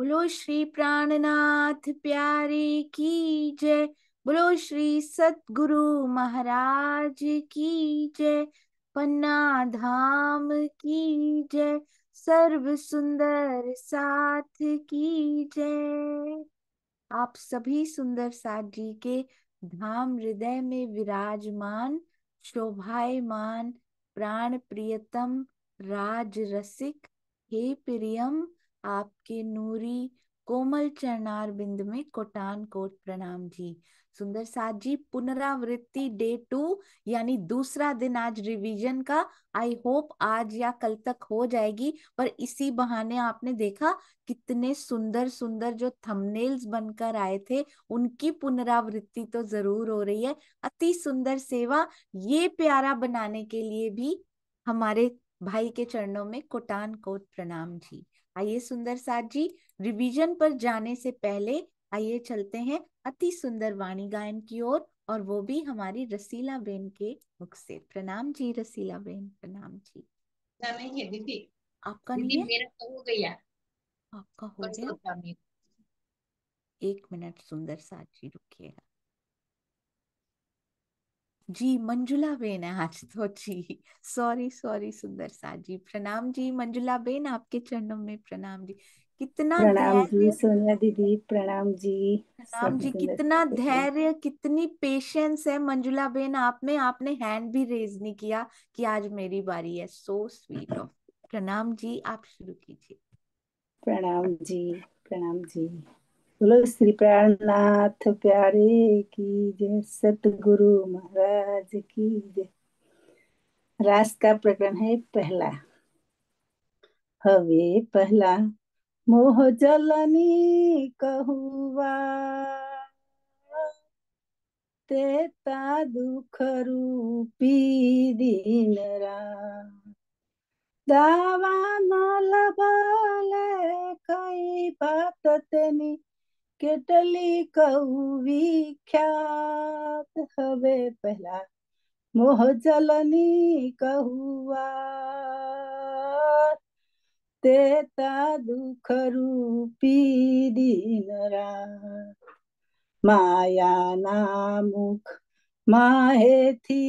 बोलो श्री प्राणनाथ प्यारे की जय बोलो श्री सतगुरु महाराज की जय पन्ना धाम की जय सर्व सुंदर साथ की जय आप सभी सुंदर साथ जी के धाम हृदय में विराजमान शोभायमान प्राण प्रियतम राज रसिक हे प्रियम आपके नूरी कोमल चरणार बिंद में कोटान कोट प्रणाम जी सुंदर साथ जी पुनरावृत्ति डे टू यानी दूसरा दिन आज रिवीजन का आई होप आज या कल तक हो जाएगी पर इसी बहाने आपने देखा कितने सुंदर सुंदर जो थंबनेल्स बनकर आए थे उनकी पुनरावृत्ति तो जरूर हो रही है अति सुंदर सेवा ये प्यारा बनाने के लिए भी हमारे भाई के चरणों में कोटान कोट प्रणाम जी आइए सुंदर साथ जी रिवीजन पर जाने से पहले आइए चलते हैं अति सुंदर वाणी गायन की ओर और, और वो भी हमारी रसीला बेन के मुख से प्रणाम जी रसीला बेन प्रणाम जी नहीं है दीदी आपका नहीं है? मेरा तो हो गया आपका हो गया तो एक मिनट सुंदर साथ जी रुकिएगा जी मंजुला बेन है आज तो जी सॉरी सॉरी सुंदर सा जी प्रणाम जी मंजुला बेन आपके चरणों में प्रणाम जी कितना प्रणाम जी सोनिया दीदी प्रणाम जी प्रणाम जी कितना धैर्य कितनी पेशेंस है मंजुला बेन आप में आपने हैंड भी रेज नहीं किया कि आज मेरी बारी है सो स्वीट ऑफ प्रणाम जी आप शुरू कीजिए प्रणाम जी प्रणाम जी बोलो श्री प्राणनाथ प्यारे की जय सतगुरु महाराज की जय रास का प्रकरण है पहला हवे पहला मोह जलनी कहुआ तेता दुख रूपी दिन रात दावा न लबले कई बात तेनी केटली कौवी ख्यात हवे पहला मोह जलनी कहुआ तेता दुख रूपी दीनरा माया नामुख माहे थी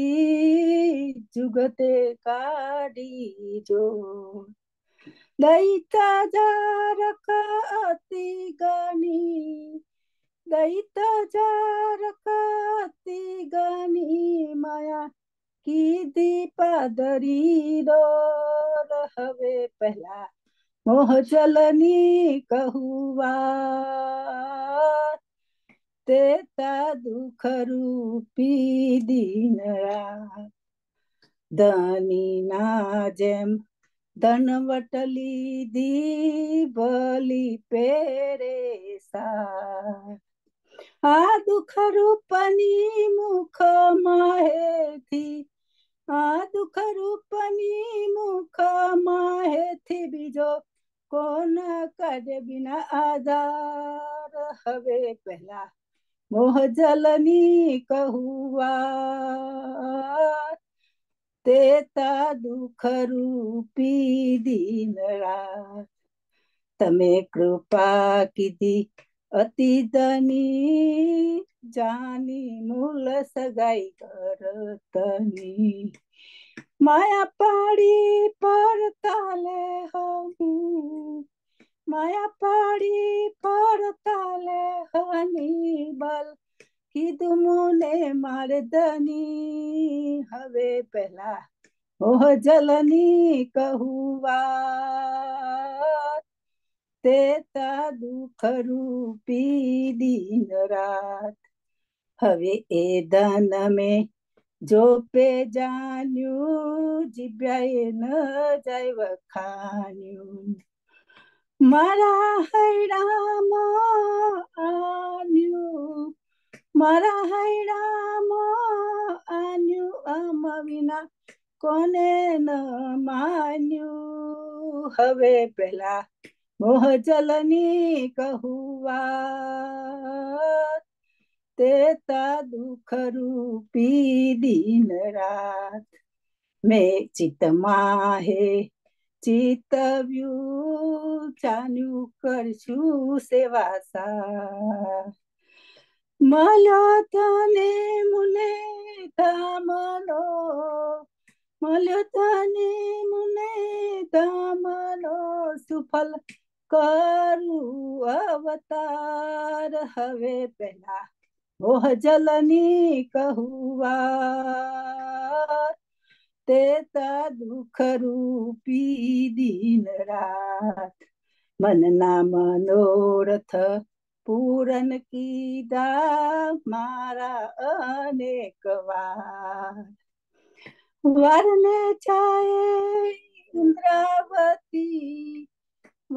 जुगते काडी दैतजारकति गणि दैतजारकति गणि माया की दीपादरी रो रहवे पहला मोह चलनी कहुआ तेता दुख रूपी दीन दनी ना जेम धनवटली दी बलि पेरे सा आ दुख रूपनी मुख माहे थी आ दुख रूपनी मुख माहे थी बीजो कोन करे बिना आधार हवे पहला मोह जलनी कहुआ તેતા દુઃખ રૂપી દીન રાત તમે કૃપા કીધી અતિ ધની જાની મૂલ સગાઈ કરતની માયા પાડી પર તાલે હમી માયા પાડી પર તાલે હની બલ ಕಿದುಮೂಲೆ ಮರ್ದನಿ ಹವೆ ಪೆಹ್ಲಾ ओह जलनी कहुवा तेता दुख रूपी दिन रात हवे ए धन में जो पे जानू जिब्याए न जाय खान्यू मारा हैरामा आन्यू Marahirama Anyu Amavina કોને ન માન્યું હવે પેલા મોહ જલની કહુવા તે તા દુઃખ રૂપી દિન રાત મે ચિત માહે ચિતવ્યું ચાન્યું કરશું સેવા સા मलतने मुने తమలో మలతనే मुने తమలో सुफल करु अवतार हवे पहला ओह जलनी कहुआ तेता दुख रूपी दिन रात मन ना मनोरथ पूरन कीधा मारा अनेक वार वरने जाए इंद्रावती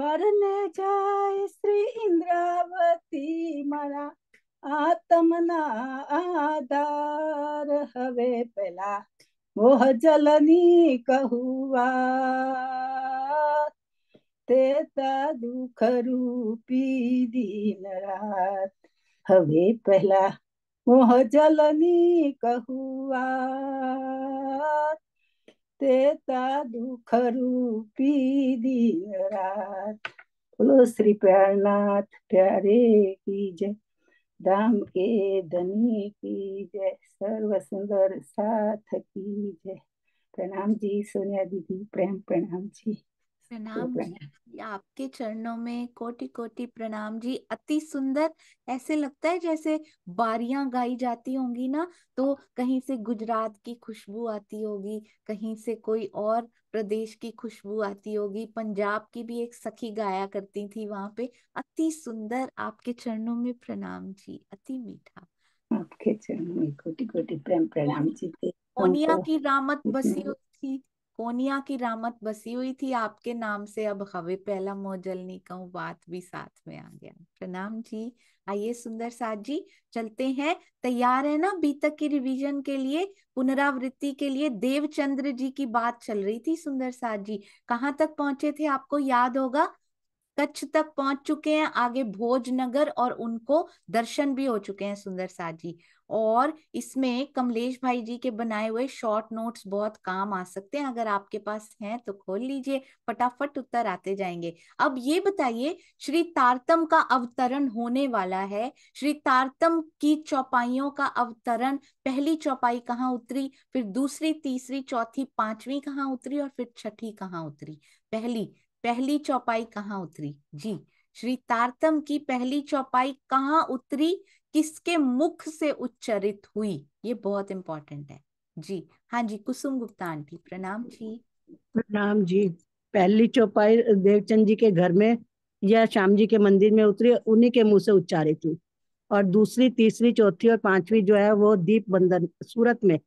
वरने जाए श्री इंद्रावती मारा आत्मना आधार हवे पेला मोह जलनी कहुआ तेता दुख रूपी दिन रात हवे पहला मोह जलनी कहुआ तेता दुख रूपी दिन रात बोलो श्री प्यारनाथ प्यारे की जय दाम के धनी की जय सर्व सुंदर साथ की जय प्रणाम जी सोनिया दीदी प्रेम प्रणाम जी प्रणाम जी आपके चरणों में कोटि कोटि प्रणाम जी अति सुंदर ऐसे लगता है जैसे बारियां गाई जाती होंगी ना तो कहीं से गुजरात की खुशबू आती होगी कहीं से कोई और प्रदेश की खुशबू आती होगी पंजाब की भी एक सखी गाया करती थी वहां पे अति सुंदर आपके चरणों में प्रणाम जी अति मीठा आपके चरणों में कोटि कोटि प्रेम प्रणाम जी मोनिया की रामत बसी थी कोनिया की रामत बसी हुई थी आपके नाम से अब हवे पहला मोजल नहीं कहूँ बात भी साथ में आ गया प्रणाम जी आइए सुंदर साथ जी चलते हैं तैयार है ना बीतक की रिवीजन के लिए पुनरावृत्ति के लिए देवचंद्र जी की बात चल रही थी सुंदर साथ जी कहाँ तक पहुंचे थे आपको याद होगा कच्छ तक पहुंच चुके हैं आगे भोजनगर और उनको दर्शन भी हो चुके हैं सुंदर साथ जी और इसमें कमलेश भाई जी के बनाए हुए शॉर्ट नोट्स बहुत काम आ सकते हैं अगर आपके पास हैं तो खोल लीजिए फटाफट उत्तर आते जाएंगे अब ये बताइए श्री तारतम का अवतरण होने वाला है श्री तारतम की चौपाइयों का अवतरण पहली चौपाई कहाँ उतरी फिर दूसरी तीसरी चौथी पांचवी कहाँ उतरी और फिर छठी कहाँ उतरी पहली पहली चौपाई कहाँ उतरी जी श्री तारतम की पहली चौपाई कहाँ उतरी किसके मुख से उच्चरित हुई ये बहुत इंपॉर्टेंट है जी हाँ जी कुसुम गुप्ता आंटी प्रणाम जी प्रणाम जी पहली चौपाई देवचंद जी के घर में या श्याम जी के मंदिर में उतरी उन्हीं के मुंह से उच्चारित हुई और दूसरी तीसरी चौथी और पांचवी जो है वो दीप बंदर सूरत में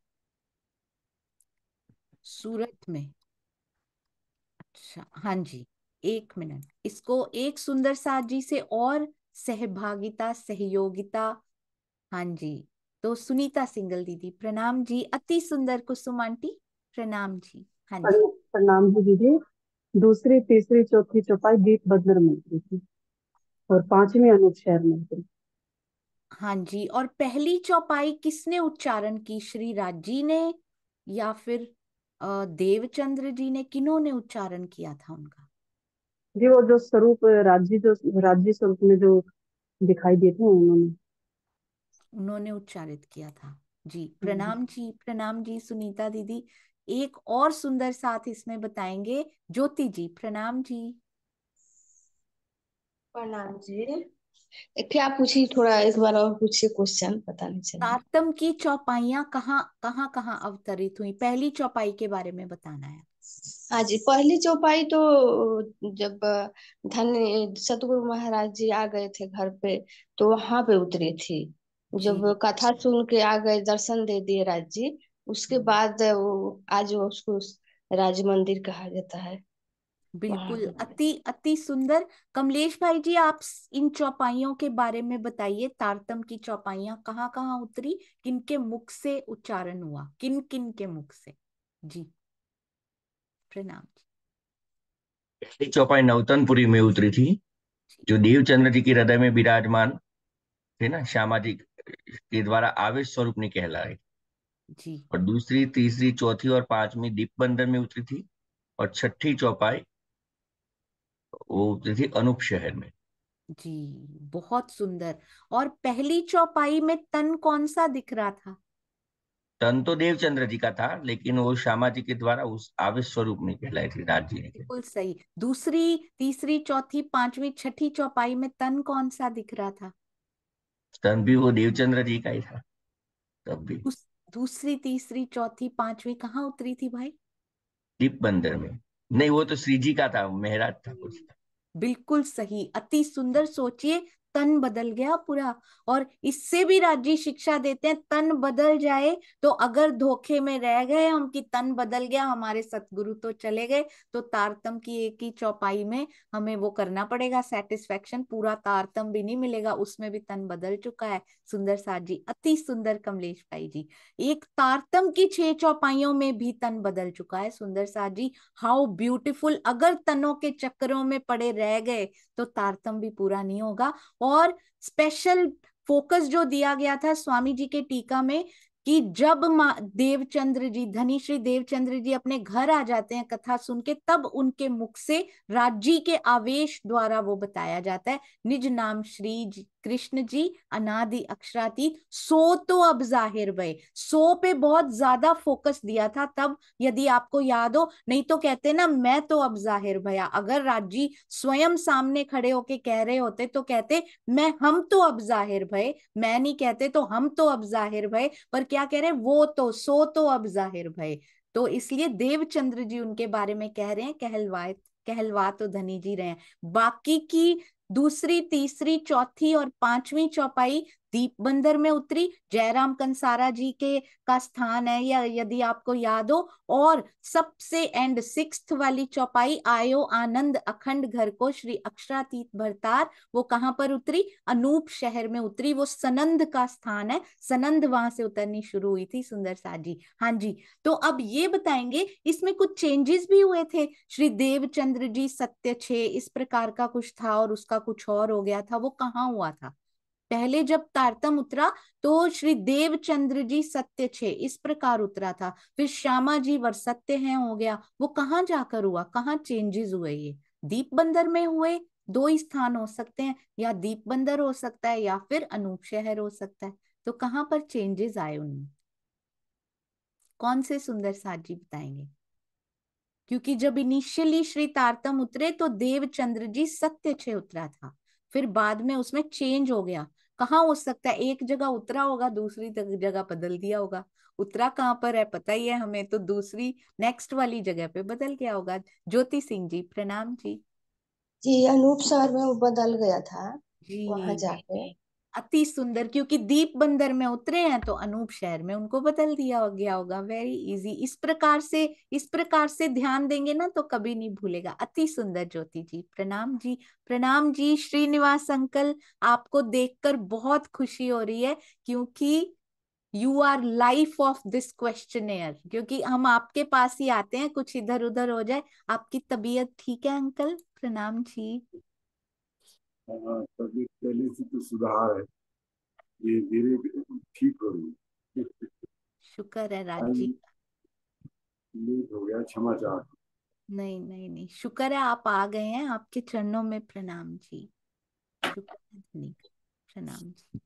सूरत में अच्छा हाँ जी एक मिनट इसको एक सुंदर साथ जी से और सहभागिता सहयोगिता हाँ जी तो सुनीता सिंगल दीदी प्रणाम जी अति सुंदर कुसुम आंटी प्रणाम जी हाँ जी प्रणाम जी दीदी दूसरे तीसरे चौथी चौपाई दीप बद्र मंत्री थी और पांचवी अनुच्छेद मंत्री हाँ जी और पहली चौपाई किसने उच्चारण की श्री राज जी ने या फिर देवचंद्र जी ने ने उच्चारण किया था उनका जी वो जो स्वरूप राज्य जो राज्य स्वरूप में जो दिखाई देते हैं उन्होंने उन्होंने उच्चारित किया था जी हम्म। प्रणाम जी प्रणाम जी सुनीता दीदी एक और सुंदर साथ इसमें बताएंगे ज्योति जी प्रणाम जी प्रणाम जी क्या पूछी थोड़ा एक बार और पूछिए क्वेश्चन पता नहीं चला सातम की चौपाइयां कहाँ कहाँ कहाँ अवतरित हुई पहली चौपाई के बारे में बताना है हाँ जी पहली चौपाई तो जब धन सतगुरु महाराज जी आ गए थे घर पे तो वहां पे उतरी थी जब कथा सुन के आ गए दर्शन दे दिए राज जी उसके हम्म। बाद वो आज उसको राज मंदिर कहा जाता है बिल्कुल अति अति सुंदर कमलेश भाई जी आप इन चौपाइयों के बारे में बताइए तारतम की चौपाइयां कहाँ कहाँ उतरी किनके मुख से उच्चारण हुआ किन किन के मुख से जी प्रणाम पहली चौपाई नवतनपुरी में उतरी थी जो देवचंद्र जी के हृदय में विराजमान है ना श्यामा जी के द्वारा आवेश स्वरूप ने कहलाए और दूसरी तीसरी चौथी और पांचवी दीप बंदर में उतरी थी और छठी चौपाई वो उतरी थी अनूप शहर में जी बहुत सुंदर और पहली चौपाई में तन कौन सा दिख रहा था तन तो देवचंद्र जी का था लेकिन वो श्यामा जी के द्वारा उस आवेश स्वरूप में कहलाई थी राज जी ने बिल्कुल सही दूसरी तीसरी चौथी पांचवी छठी चौपाई में तन कौन सा दिख रहा था तन भी वो देवचंद्र जी का ही था तब भी उस दूसरी तीसरी चौथी पांचवी कहाँ उतरी थी भाई दीप बंदर में नहीं वो तो श्री जी का था मेहराज था बिल्कुल सही अति सुंदर सोचिए तन बदल गया पूरा और इससे भी राज्य शिक्षा देते हैं तन बदल जाए तो अगर धोखे में रह गए हम कि तन बदल गया हमारे सतगुरु तो चले गए तो तारतम की एक ही चौपाई में हमें वो करना पड़ेगा सेटिस्फेक्शन पूरा तारतम भी नहीं मिलेगा उसमें भी तन बदल चुका है सुंदर साहब जी अति सुंदर कमलेश भाई जी एक तारतम की छह चौपाइयों में भी तन बदल चुका है सुंदर साथ जी हाउ ब्यूटिफुल अगर तनों के चक्करों में पड़े रह गए तो तारतम भी पूरा नहीं होगा और स्पेशल फोकस जो दिया गया था स्वामी जी के टीका में कि जब देवचंद्र जी धनी श्री देवचंद्र जी अपने घर आ जाते हैं कथा सुन के तब उनके मुख से राज्य के आवेश द्वारा वो बताया जाता है निज नाम श्री कृष्ण जी अनादि अक्षरातीत सो तो अब जाहिर भय सो पे बहुत ज्यादा फोकस दिया था तब यदि आपको याद हो नहीं तो कहते ना मैं तो अब जाहिर भया अगर राजी स्वयं सामने खड़े होके कह रहे होते तो कहते मैं हम तो अब जाहिर भय मैं नहीं कहते तो हम तो अब जाहिर भय पर क्या कह रहे वो तो सो तो अब जाहिर भय तो इसलिए देवचंद्र जी उनके बारे में कह रहे हैं कहलवाए कहलवा तो धनी जी रहे हैं बाकी की दूसरी तीसरी चौथी और पांचवी चौपाई दीप बंदर में उतरी जयराम कंसारा जी के का स्थान है या यदि आपको याद हो और सबसे एंड सिक्स वाली चौपाई आयो आनंद अखंड घर को श्री अक्षरातीत भरतार वो कहाँ पर उतरी अनूप शहर में उतरी वो सनंद का स्थान है सनंद वहां से उतरनी शुरू हुई थी सुंदर साह जी हाँ जी तो अब ये बताएंगे इसमें कुछ चेंजेस भी हुए थे श्री देवचंद्र जी सत्य छे इस प्रकार का कुछ था और उसका उसका कुछ और हो गया था वो कहाँ हुआ था पहले जब तारतम उतरा तो श्री देव चंद्र जी सत्य छे इस प्रकार उतरा था फिर श्यामा जी वर सत्य है हो गया वो कहाँ जाकर हुआ कहाँ चेंजेस हुए ये दीप बंदर में हुए दो ही स्थान हो सकते हैं या दीप बंदर हो सकता है या फिर अनूप शहर हो सकता है तो कहाँ पर चेंजेस आए उनमें कौन से सुंदर साथ जी बताएंगे क्योंकि जब इनिशियली श्री तारतम उतरे तो देव चंद्र जी सत्य छे उतरा था फिर बाद में उसमें चेंज हो गया कहाँ हो सकता है एक जगह उतरा होगा दूसरी जगह बदल दिया होगा उतरा कहाँ पर है पता ही है हमें तो दूसरी नेक्स्ट वाली जगह पे बदल गया होगा ज्योति सिंह जी प्रणाम जी जी अनूप सर में वो बदल गया था जी वहां जाके अति सुंदर क्योंकि दीप बंदर में उतरे हैं तो अनूप शहर में उनको बदल दिया हो गया होगा वेरी इजी इस प्रकार से इस प्रकार से ध्यान देंगे ना तो कभी नहीं भूलेगा अति सुंदर ज्योति जी प्रणाम जी प्रणाम जी श्रीनिवास अंकल आपको देखकर बहुत खुशी हो रही है क्योंकि you are life of this question क्योंकि हम आपके पास ही आते हैं कुछ इधर उधर हो जाए आपकी तबीयत ठीक है अंकल प्रणाम जी हाँ, तबीयत तो पहले से तो सुधार है ये धीरे ठीक हो रही शुक्र है लेट हो गया क्षमा चाह नहीं नहीं नहीं शुक्र है आप आ गए हैं आपके चरणों में प्रणाम जी प्रणाम जी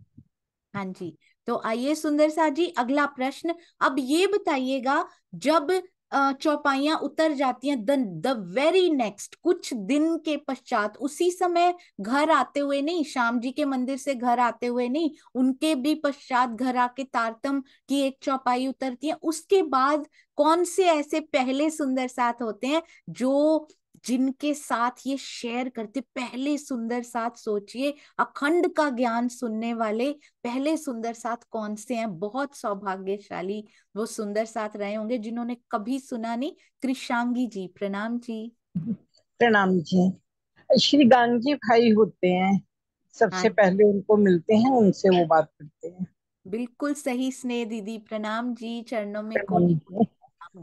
हाँ जी तो आइए सुंदर साह जी अगला प्रश्न अब ये बताइएगा जब चौपाइयां उतर जाती हैं द द वेरी नेक्स्ट कुछ दिन के पश्चात उसी समय घर आते हुए नहीं श्याम जी के मंदिर से घर आते हुए नहीं उनके भी पश्चात घर आके तारतम की एक चौपाई उतरती है उसके बाद कौन से ऐसे पहले सुंदर साथ होते हैं जो जिनके साथ ये शेयर करते पहले सुंदर साथ सोचिए अखंड का ज्ञान सुनने वाले पहले सुंदर साथ कौन से हैं बहुत सौभाग्यशाली वो सुंदर साथ रहे होंगे जिन्होंने कभी सुना नहीं कृषांगी जी प्रणाम जी प्रणाम जी श्री गांग जी भाई होते हैं सबसे हाँ पहले उनको मिलते हैं उनसे वो बात करते हैं बिल्कुल सही स्नेह दीदी प्रणाम जी चरणों में कोई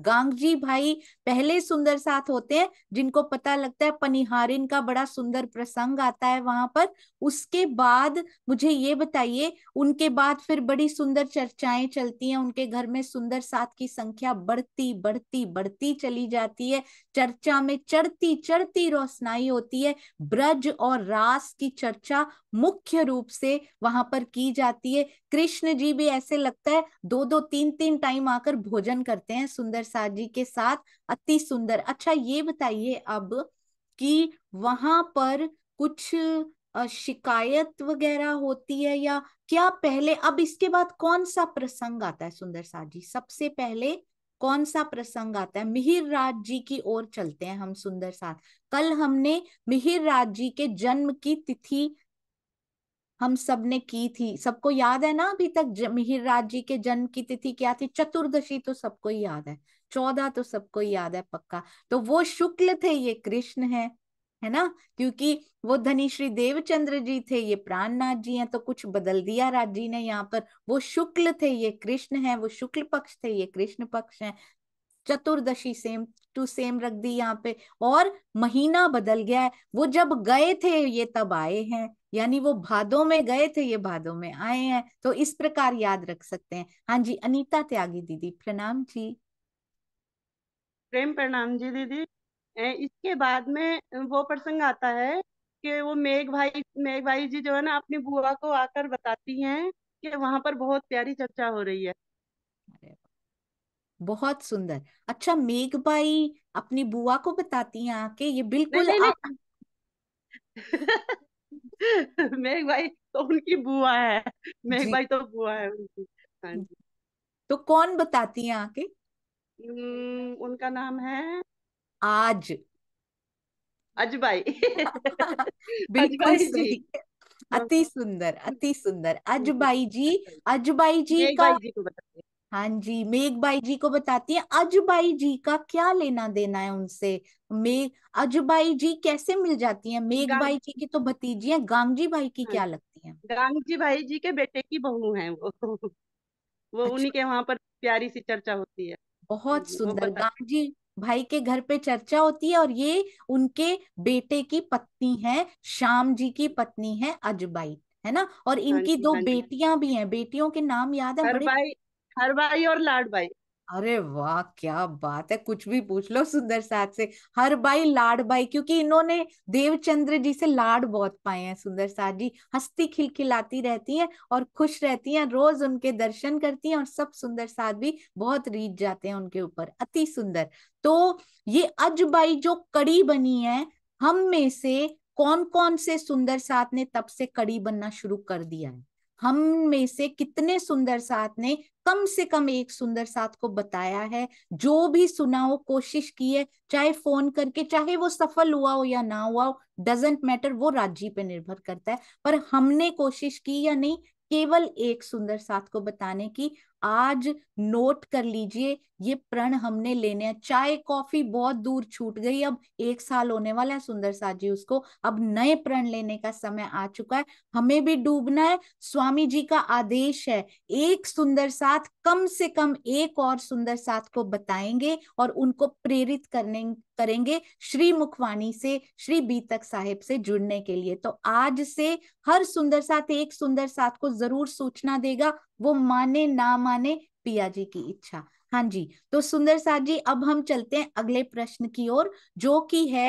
गांगजी भाई पहले सुंदर साथ होते हैं जिनको पता लगता है पनिहारिन का बड़ा सुंदर प्रसंग आता है वहां पर उसके बाद मुझे ये बताइए उनके बाद फिर बड़ी सुंदर चर्चाएं चलती हैं उनके घर में सुंदर साथ की संख्या बढ़ती बढ़ती बढ़ती चली जाती है चर्चा में चढ़ती चढ़ती रोशनाई होती है ब्रज और रास की चर्चा मुख्य रूप से वहां पर की जाती है कृष्ण जी भी ऐसे लगता है दो दो तीन तीन टाइम आकर भोजन करते हैं सुंदर सुंदर साजी के साथ अति सुंदर अच्छा ये बताइए अब कि वहां पर कुछ शिकायत वगैरह होती है या क्या पहले अब इसके बाद कौन सा प्रसंग आता है सुंदर साजी सबसे पहले कौन सा प्रसंग आता है मिहिर राज जी की ओर चलते हैं हम सुंदर साथ कल हमने मिहिर राज जी के जन्म की तिथि हम सब ने की थी सबको याद है ना अभी तक मिहिर राज जी के जन्म की तिथि क्या थी चतुर्दशी तो सबको याद है चौदह तो सबको याद है पक्का तो वो शुक्ल थे ये कृष्ण है है ना क्योंकि वो धनी श्री देवचंद्र जी थे ये प्राणनाथ जी हैं तो कुछ बदल दिया राज जी ने यहाँ पर वो शुक्ल थे ये कृष्ण हैं वो शुक्ल पक्ष थे ये कृष्ण पक्ष हैं चतुर्दशी सेम टू सेम रख दी यहाँ पे और महीना बदल गया है वो जब गए थे ये तब आए हैं यानी वो भादों में गए थे ये भादों में आए हैं तो इस प्रकार याद रख सकते हैं हाँ जी अनीता त्यागी दीदी प्रणाम जी प्रेम प्रणाम जी दीदी इसके बाद में वो प्रसंग आता है कि वो मेघ भाई मेघ भाई जी जो है ना अपनी बुआ को आकर बताती हैं कि वहां पर बहुत प्यारी चर्चा हो रही है बहुत सुंदर अच्छा मेघबाई अपनी बुआ को बताती हैं आके ये बिल्कुल नहीं, नहीं, आप... मेघबाई तो उनकी बुआ है मेघबाई तो बुआ है उनकी हाँ जी तो कौन बताती हैं आके उनका नाम है आज अजबाई बिल्कुल सही हाँ। अति सुंदर अति सुंदर अजबाई जी अजबाई जी का जी को बताइए हाँ जी मेघ बाई जी को बताती है अजबाई जी का क्या लेना देना है उनसे मेघ अजबाई जी कैसे मिल जाती है मेघ बाई जी की तो भतीजी है गांगजी भाई की हाँ। क्या लगती है गांगजी भाई जी के बेटे की बहू है वो वो अच्छा। उन्हीं के वहां पर प्यारी सी चर्चा होती है बहुत सुंदर गांगजी भाई के घर पे चर्चा होती है और ये उनके बेटे की पत्नी है श्याम जी की पत्नी है अजबाई है ना और हाँ इनकी दो हाँ बेटियां भी हैं बेटियों के नाम याद है बड़े हर भाई और लाड भाई अरे वाह क्या बात है कुछ भी पूछ लो सुंदर साथ से हर भाई लाड भाई क्योंकि इन्होंने देवचंद्र जी से लाड बहुत पाए हैं सुंदर साथ जी हस्ती खिलखिलाती रहती हैं और खुश रहती हैं रोज उनके दर्शन करती हैं और सब सुंदर साथ भी बहुत रीत जाते हैं उनके ऊपर अति सुंदर तो ये अजबाई जो कड़ी बनी है हम में से कौन कौन से सुंदर साथ ने तब से कड़ी बनना शुरू कर दिया है हम में से कितने सुंदर साथ ने कम से कम एक सुंदर साथ को बताया है जो भी सुना हो कोशिश की है चाहे फोन करके चाहे वो सफल हुआ हो या ना हुआ हो डजेंट मैटर वो राज्य पे निर्भर करता है पर हमने कोशिश की या नहीं केवल एक सुंदर साथ को बताने की आज नोट कर लीजिए ये प्रण हमने लेने हैं चाय कॉफी बहुत दूर छूट गई अब एक साल होने वाला है सुंदर साथ जी उसको अब नए प्रण लेने का समय आ चुका है हमें भी डूबना है स्वामी जी का आदेश है एक सुंदर साथ कम से कम एक और सुंदर साथ को बताएंगे और उनको प्रेरित करने करेंगे श्री मुखवाणी से श्री बीतक साहिब से जुड़ने के लिए तो आज से हर सुंदर साथ एक सुंदर साथ को जरूर सूचना देगा वो माने ना माने पिया जी की इच्छा हाँ जी तो सुंदर साहब जी अब हम चलते हैं अगले प्रश्न की ओर जो कि है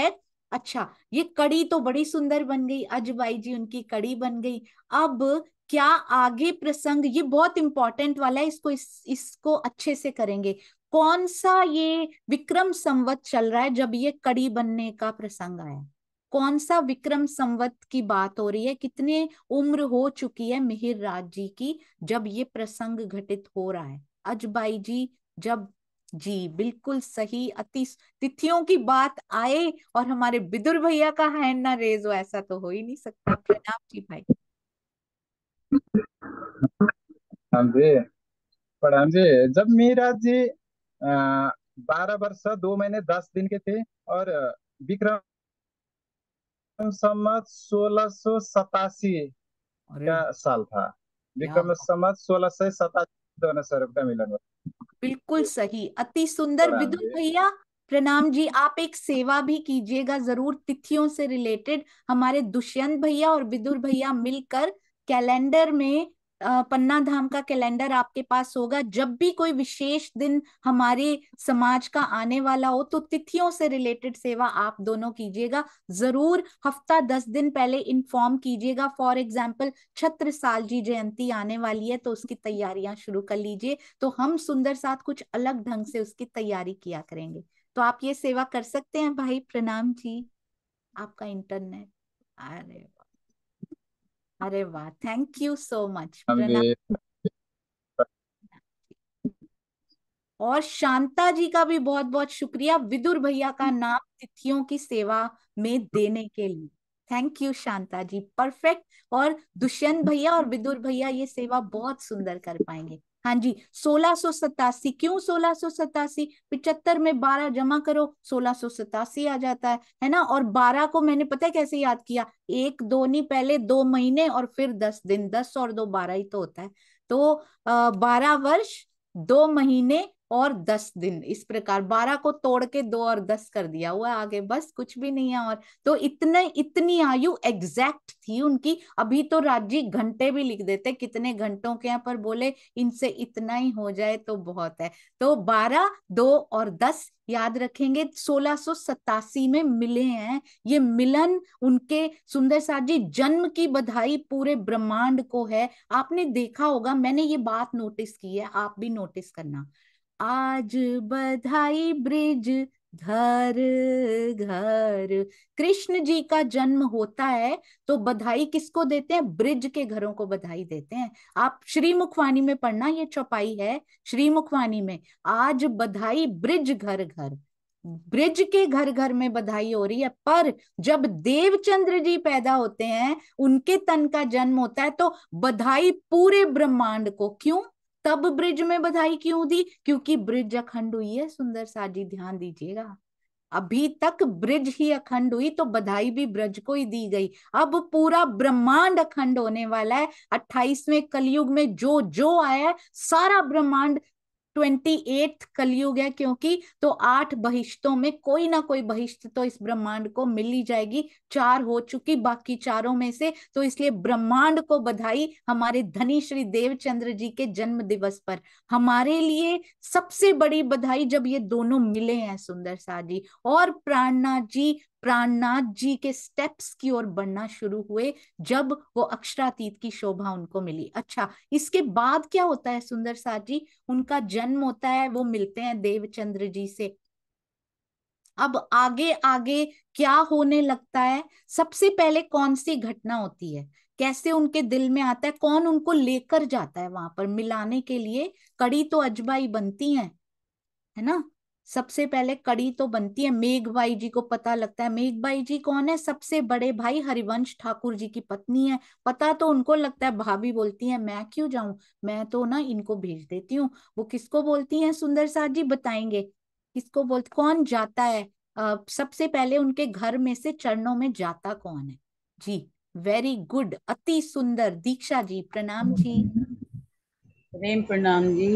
अच्छा ये कड़ी तो बड़ी सुंदर बन गई अजबाई जी उनकी कड़ी बन गई अब क्या आगे प्रसंग ये बहुत इंपॉर्टेंट वाला है इसको इस, इसको अच्छे से करेंगे कौन सा ये विक्रम संवत चल रहा है जब ये कड़ी बनने का प्रसंग आया कौन सा विक्रम संवत की बात हो रही है कितने उम्र हो चुकी है मिहिर राज जी की जब ये प्रसंग घटित हो रहा है अजबाई जी जब जी बिल्कुल सही अति तिथियों की बात आए और हमारे बिदुर भैया का हैंड ना रेज हो ऐसा तो हो ही नहीं सकता प्रणाम जी भाई प्रणाम हाँ जी प्रणाम जी जब मीरा जी बारह वर्ष दो महीने दस दिन के थे और विक्रम संवत सोलह सो साल था विक्रम संवत सोलह सौ सतासी दोनों का मिलन बिल्कुल सही अति सुंदर विदुत भैया प्रणाम जी आप एक सेवा भी कीजिएगा जरूर तिथियों से रिलेटेड हमारे दुष्यंत भैया और विदुर भैया मिलकर कैलेंडर में पन्ना धाम का कैलेंडर आपके पास होगा जब भी कोई विशेष दिन हमारे समाज का आने वाला हो तो तिथियों से रिलेटेड सेवा आप दोनों कीजिएगा जरूर हफ्ता दस दिन पहले इन्फॉर्म कीजिएगा फॉर एग्जाम्पल छत्र साल जी जयंती आने वाली है तो उसकी तैयारियां शुरू कर लीजिए तो हम सुंदर साथ कुछ अलग ढंग से उसकी तैयारी किया करेंगे तो आप ये सेवा कर सकते हैं भाई प्रणाम जी आपका इंटरनेट अरे अरे वाह थैंक यू सो मच और शांता जी का भी बहुत बहुत शुक्रिया विदुर भैया का नाम तिथियों की सेवा में देने के लिए thank you Shanta ji perfect और दुष्यंत भैया और विदुर भैया ये सेवा बहुत सुंदर कर पाएंगे हाँ जी सोलह सो सतासी क्यों सोलह सो सतासी पिचहत्तर में बारह जमा करो सोलह सो सतासी आ जाता है है ना और बारह को मैंने पता है कैसे याद किया एक दो नहीं पहले दो महीने और फिर दस दिन दस और दो बारह ही तो होता है तो अः बारह वर्ष दो महीने और दस दिन इस प्रकार बारह को तोड़ के दो और दस कर दिया हुआ आगे बस कुछ भी नहीं है और तो इतने इतनी आयु एग्जैक्ट थी उनकी अभी तो राजी घंटे भी लिख देते कितने घंटों के यहाँ पर बोले इनसे इतना ही हो जाए तो बहुत है तो बारह दो और दस याद रखेंगे सोलह में मिले हैं ये मिलन उनके सुंदर साहब जी जन्म की बधाई पूरे ब्रह्मांड को है आपने देखा होगा मैंने ये बात नोटिस की है आप भी नोटिस करना आज बधाई ब्रिज घर घर कृष्ण जी का जन्म होता है तो बधाई किसको देते हैं ब्रिज के घरों को बधाई देते हैं आप श्री मुखवानी में पढ़ना ये चौपाई है श्री मुखवानी में आज बधाई ब्रिज घर घर ब्रिज के घर घर में बधाई हो रही है पर जब देवचंद्र जी पैदा होते हैं उनके तन का जन्म होता है तो बधाई पूरे ब्रह्मांड को क्यों तब ब्रिज में बधाई क्यों दी क्योंकि ब्रिज अखंड हुई है सुंदर साजी ध्यान दीजिएगा अभी तक ब्रिज ही अखंड हुई तो बधाई भी ब्रज को ही दी गई अब पूरा ब्रह्मांड अखंड होने वाला है अट्ठाईसवें कलयुग में जो जो आया है सारा ब्रह्मांड ट्वेंटी एट कलयुग है क्योंकि तो आठ बहिष्टों में कोई ना कोई बहिष्ट तो इस ब्रह्मांड को मिल ही जाएगी चार हो चुकी बाकी चारों में से तो इसलिए ब्रह्मांड को बधाई हमारे धनी श्री देवचंद्र जी के जन्म दिवस पर हमारे लिए सबसे बड़ी बधाई जब ये दोनों मिले हैं सुंदर शाह जी और प्राणनाथ जी प्राणनाथ जी के स्टेप्स की ओर बढ़ना शुरू हुए जब वो अक्षरातीत की शोभा उनको मिली अच्छा इसके बाद क्या होता है सुंदर साथ जी उनका जन्म होता है वो मिलते हैं देवचंद्र जी से अब आगे आगे क्या होने लगता है सबसे पहले कौन सी घटना होती है कैसे उनके दिल में आता है कौन उनको लेकर जाता है वहां पर मिलाने के लिए कड़ी तो अजबाई बनती है है ना सबसे पहले कड़ी तो बनती है मेघ बाई जी को पता लगता है मेघ बाई जी कौन है सबसे बड़े भाई हरिवंश ठाकुर जी की पत्नी है पता तो उनको लगता है भाभी बोलती है मैं क्यों जाऊं मैं तो ना इनको भेज देती हूँ वो किसको बोलती है सुंदर साहब जी बताएंगे किसको बोलते कौन जाता है आ, सबसे पहले उनके घर में से चरणों में जाता कौन है जी वेरी गुड अति सुंदर दीक्षा जी प्रणाम जी प्रेम प्रणाम जी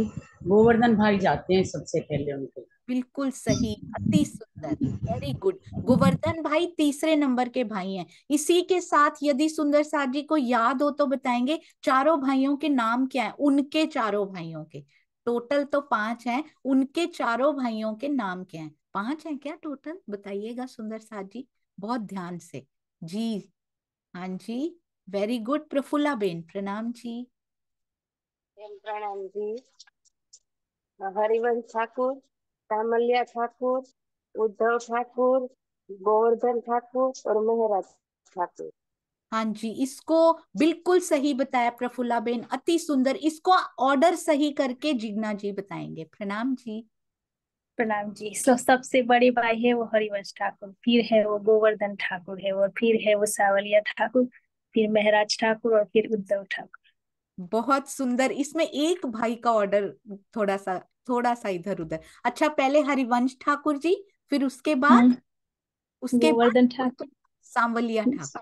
गोवर्धन भाई जाते हैं सबसे पहले उनके बिल्कुल सही अति सुंदर वेरी गुड गोवर्धन भाई तीसरे नंबर के भाई हैं इसी के साथ यदि सुंदर साहब जी को याद हो तो बताएंगे चारों भाइयों के नाम क्या है उनके चारों भाइयों के टोटल तो पांच हैं उनके चारों भाइयों के नाम क्या है पांच हैं क्या टोटल बताइएगा सुंदर साहब जी बहुत ध्यान से जी हाँ जी वेरी गुड प्रफुल्ला बेन प्रणाम जी प्रणाम जी हरिवंश ठाकुर कामल्या ठाकुर उद्धव ठाकुर गोवर्धन ठाकुर और मेहरा ठाकुर हाँ जी इसको बिल्कुल सही बताया प्रफुल्ला बेन अति सुंदर इसको ऑर्डर सही करके जिग्ना जी बताएंगे प्रणाम जी प्रणाम जी सो सबसे बड़े भाई है वो हरिवंश ठाकुर फिर है वो गोवर्धन ठाकुर है और फिर है वो सावलिया ठाकुर फिर महराज ठाकुर और फिर उद्धव ठाकुर बहुत सुंदर इसमें एक भाई का ऑर्डर थोड़ा सा थोड़ा सा इधर उधर अच्छा पहले हरिवंश ठाकुर जी फिर उसके बाद हम्म। उसके गोवर्धन ठाकुर सांवलिया हम्म। ठाकुर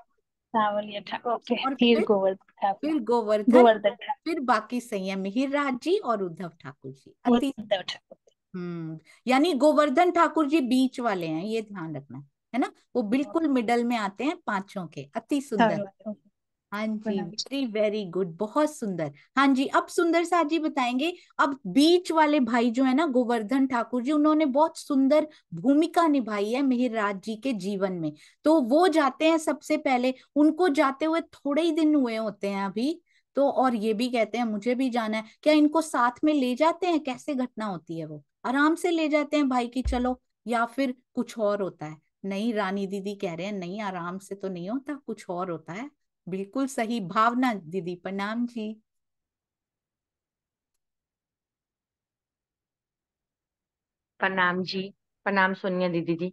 सांवलिया ठाकुर ओके फिर गोवर्धन ठाकुर फिर गोवर्धन गोवर्धन फिर बाकी संयम मिहिर राज जी और उद्धव ठाकुर जी उद्धव ठाकुर हम्म यानी गोवर्धन ठाकुर जी बीच वाले हैं ये ध्यान रखना है ना वो बिल्कुल हाँ। मिडल में आते हैं पांचों के अति सुंदर हाँ जी वेरी वेरी गुड बहुत सुंदर हाँ जी अब सुंदर साहब जी बताएंगे अब बीच वाले भाई जो है ना गोवर्धन ठाकुर जी उन्होंने बहुत सुंदर भूमिका निभाई है मिहिर जी के जीवन में तो वो जाते हैं सबसे पहले उनको जाते हुए थोड़े ही दिन हुए होते हैं अभी तो और ये भी कहते हैं मुझे भी जाना है क्या इनको साथ में ले जाते हैं कैसे घटना होती है वो आराम से ले जाते हैं भाई की चलो या फिर कुछ और होता है नहीं रानी दीदी कह रहे हैं नहीं आराम से तो नहीं होता कुछ और होता है बिल्कुल सही भावना दीदी प्रणाम जी प्रणाम जी प्रणाम सोनिया दीदी जी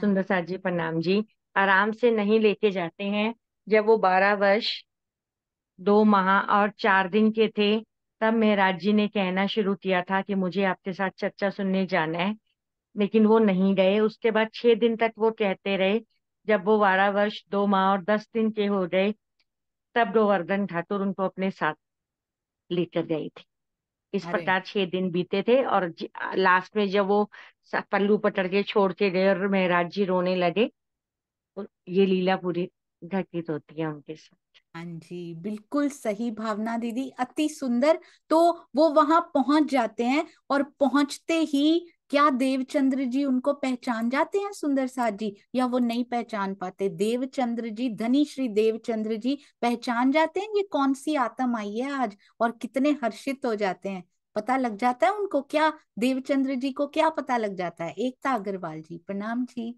सुंदर सा जी प्रणाम जी आराम से नहीं लेके जाते हैं जब वो बारह वर्ष दो माह और चार दिन के थे तब मेहराज जी ने कहना शुरू किया था कि मुझे आपके साथ चर्चा सुनने जाना है लेकिन वो नहीं गए उसके बाद छह दिन तक वो कहते रहे जब वो बारह वर्ष दो माह और दस दिन के हो गए तब गोवर्धन ठाकुर उनको अपने साथ लेकर गई थी इस प्रकार छह दिन बीते थे और लास्ट में जब वो पल्लू पटर के छोड़ के गए और महराज जी रोने लगे तो ये लीला पूरी घटित होती है उनके साथ हाँ जी बिल्कुल सही भावना दीदी अति सुंदर तो वो वहां पहुंच जाते हैं और पहुंचते ही क्या देवचंद्र जी उनको पहचान जाते हैं सुंदर साथ जी या वो नहीं पहचान पाते देवचंद्र जी धनी श्री देवचंद्र जी पहचान जाते हैं ये कौन सी आत्म आई है आज और कितने हर्षित हो जाते हैं पता लग जाता है उनको क्या देवचंद्र जी को क्या पता लग जाता है एकता अग्रवाल जी प्रणाम जी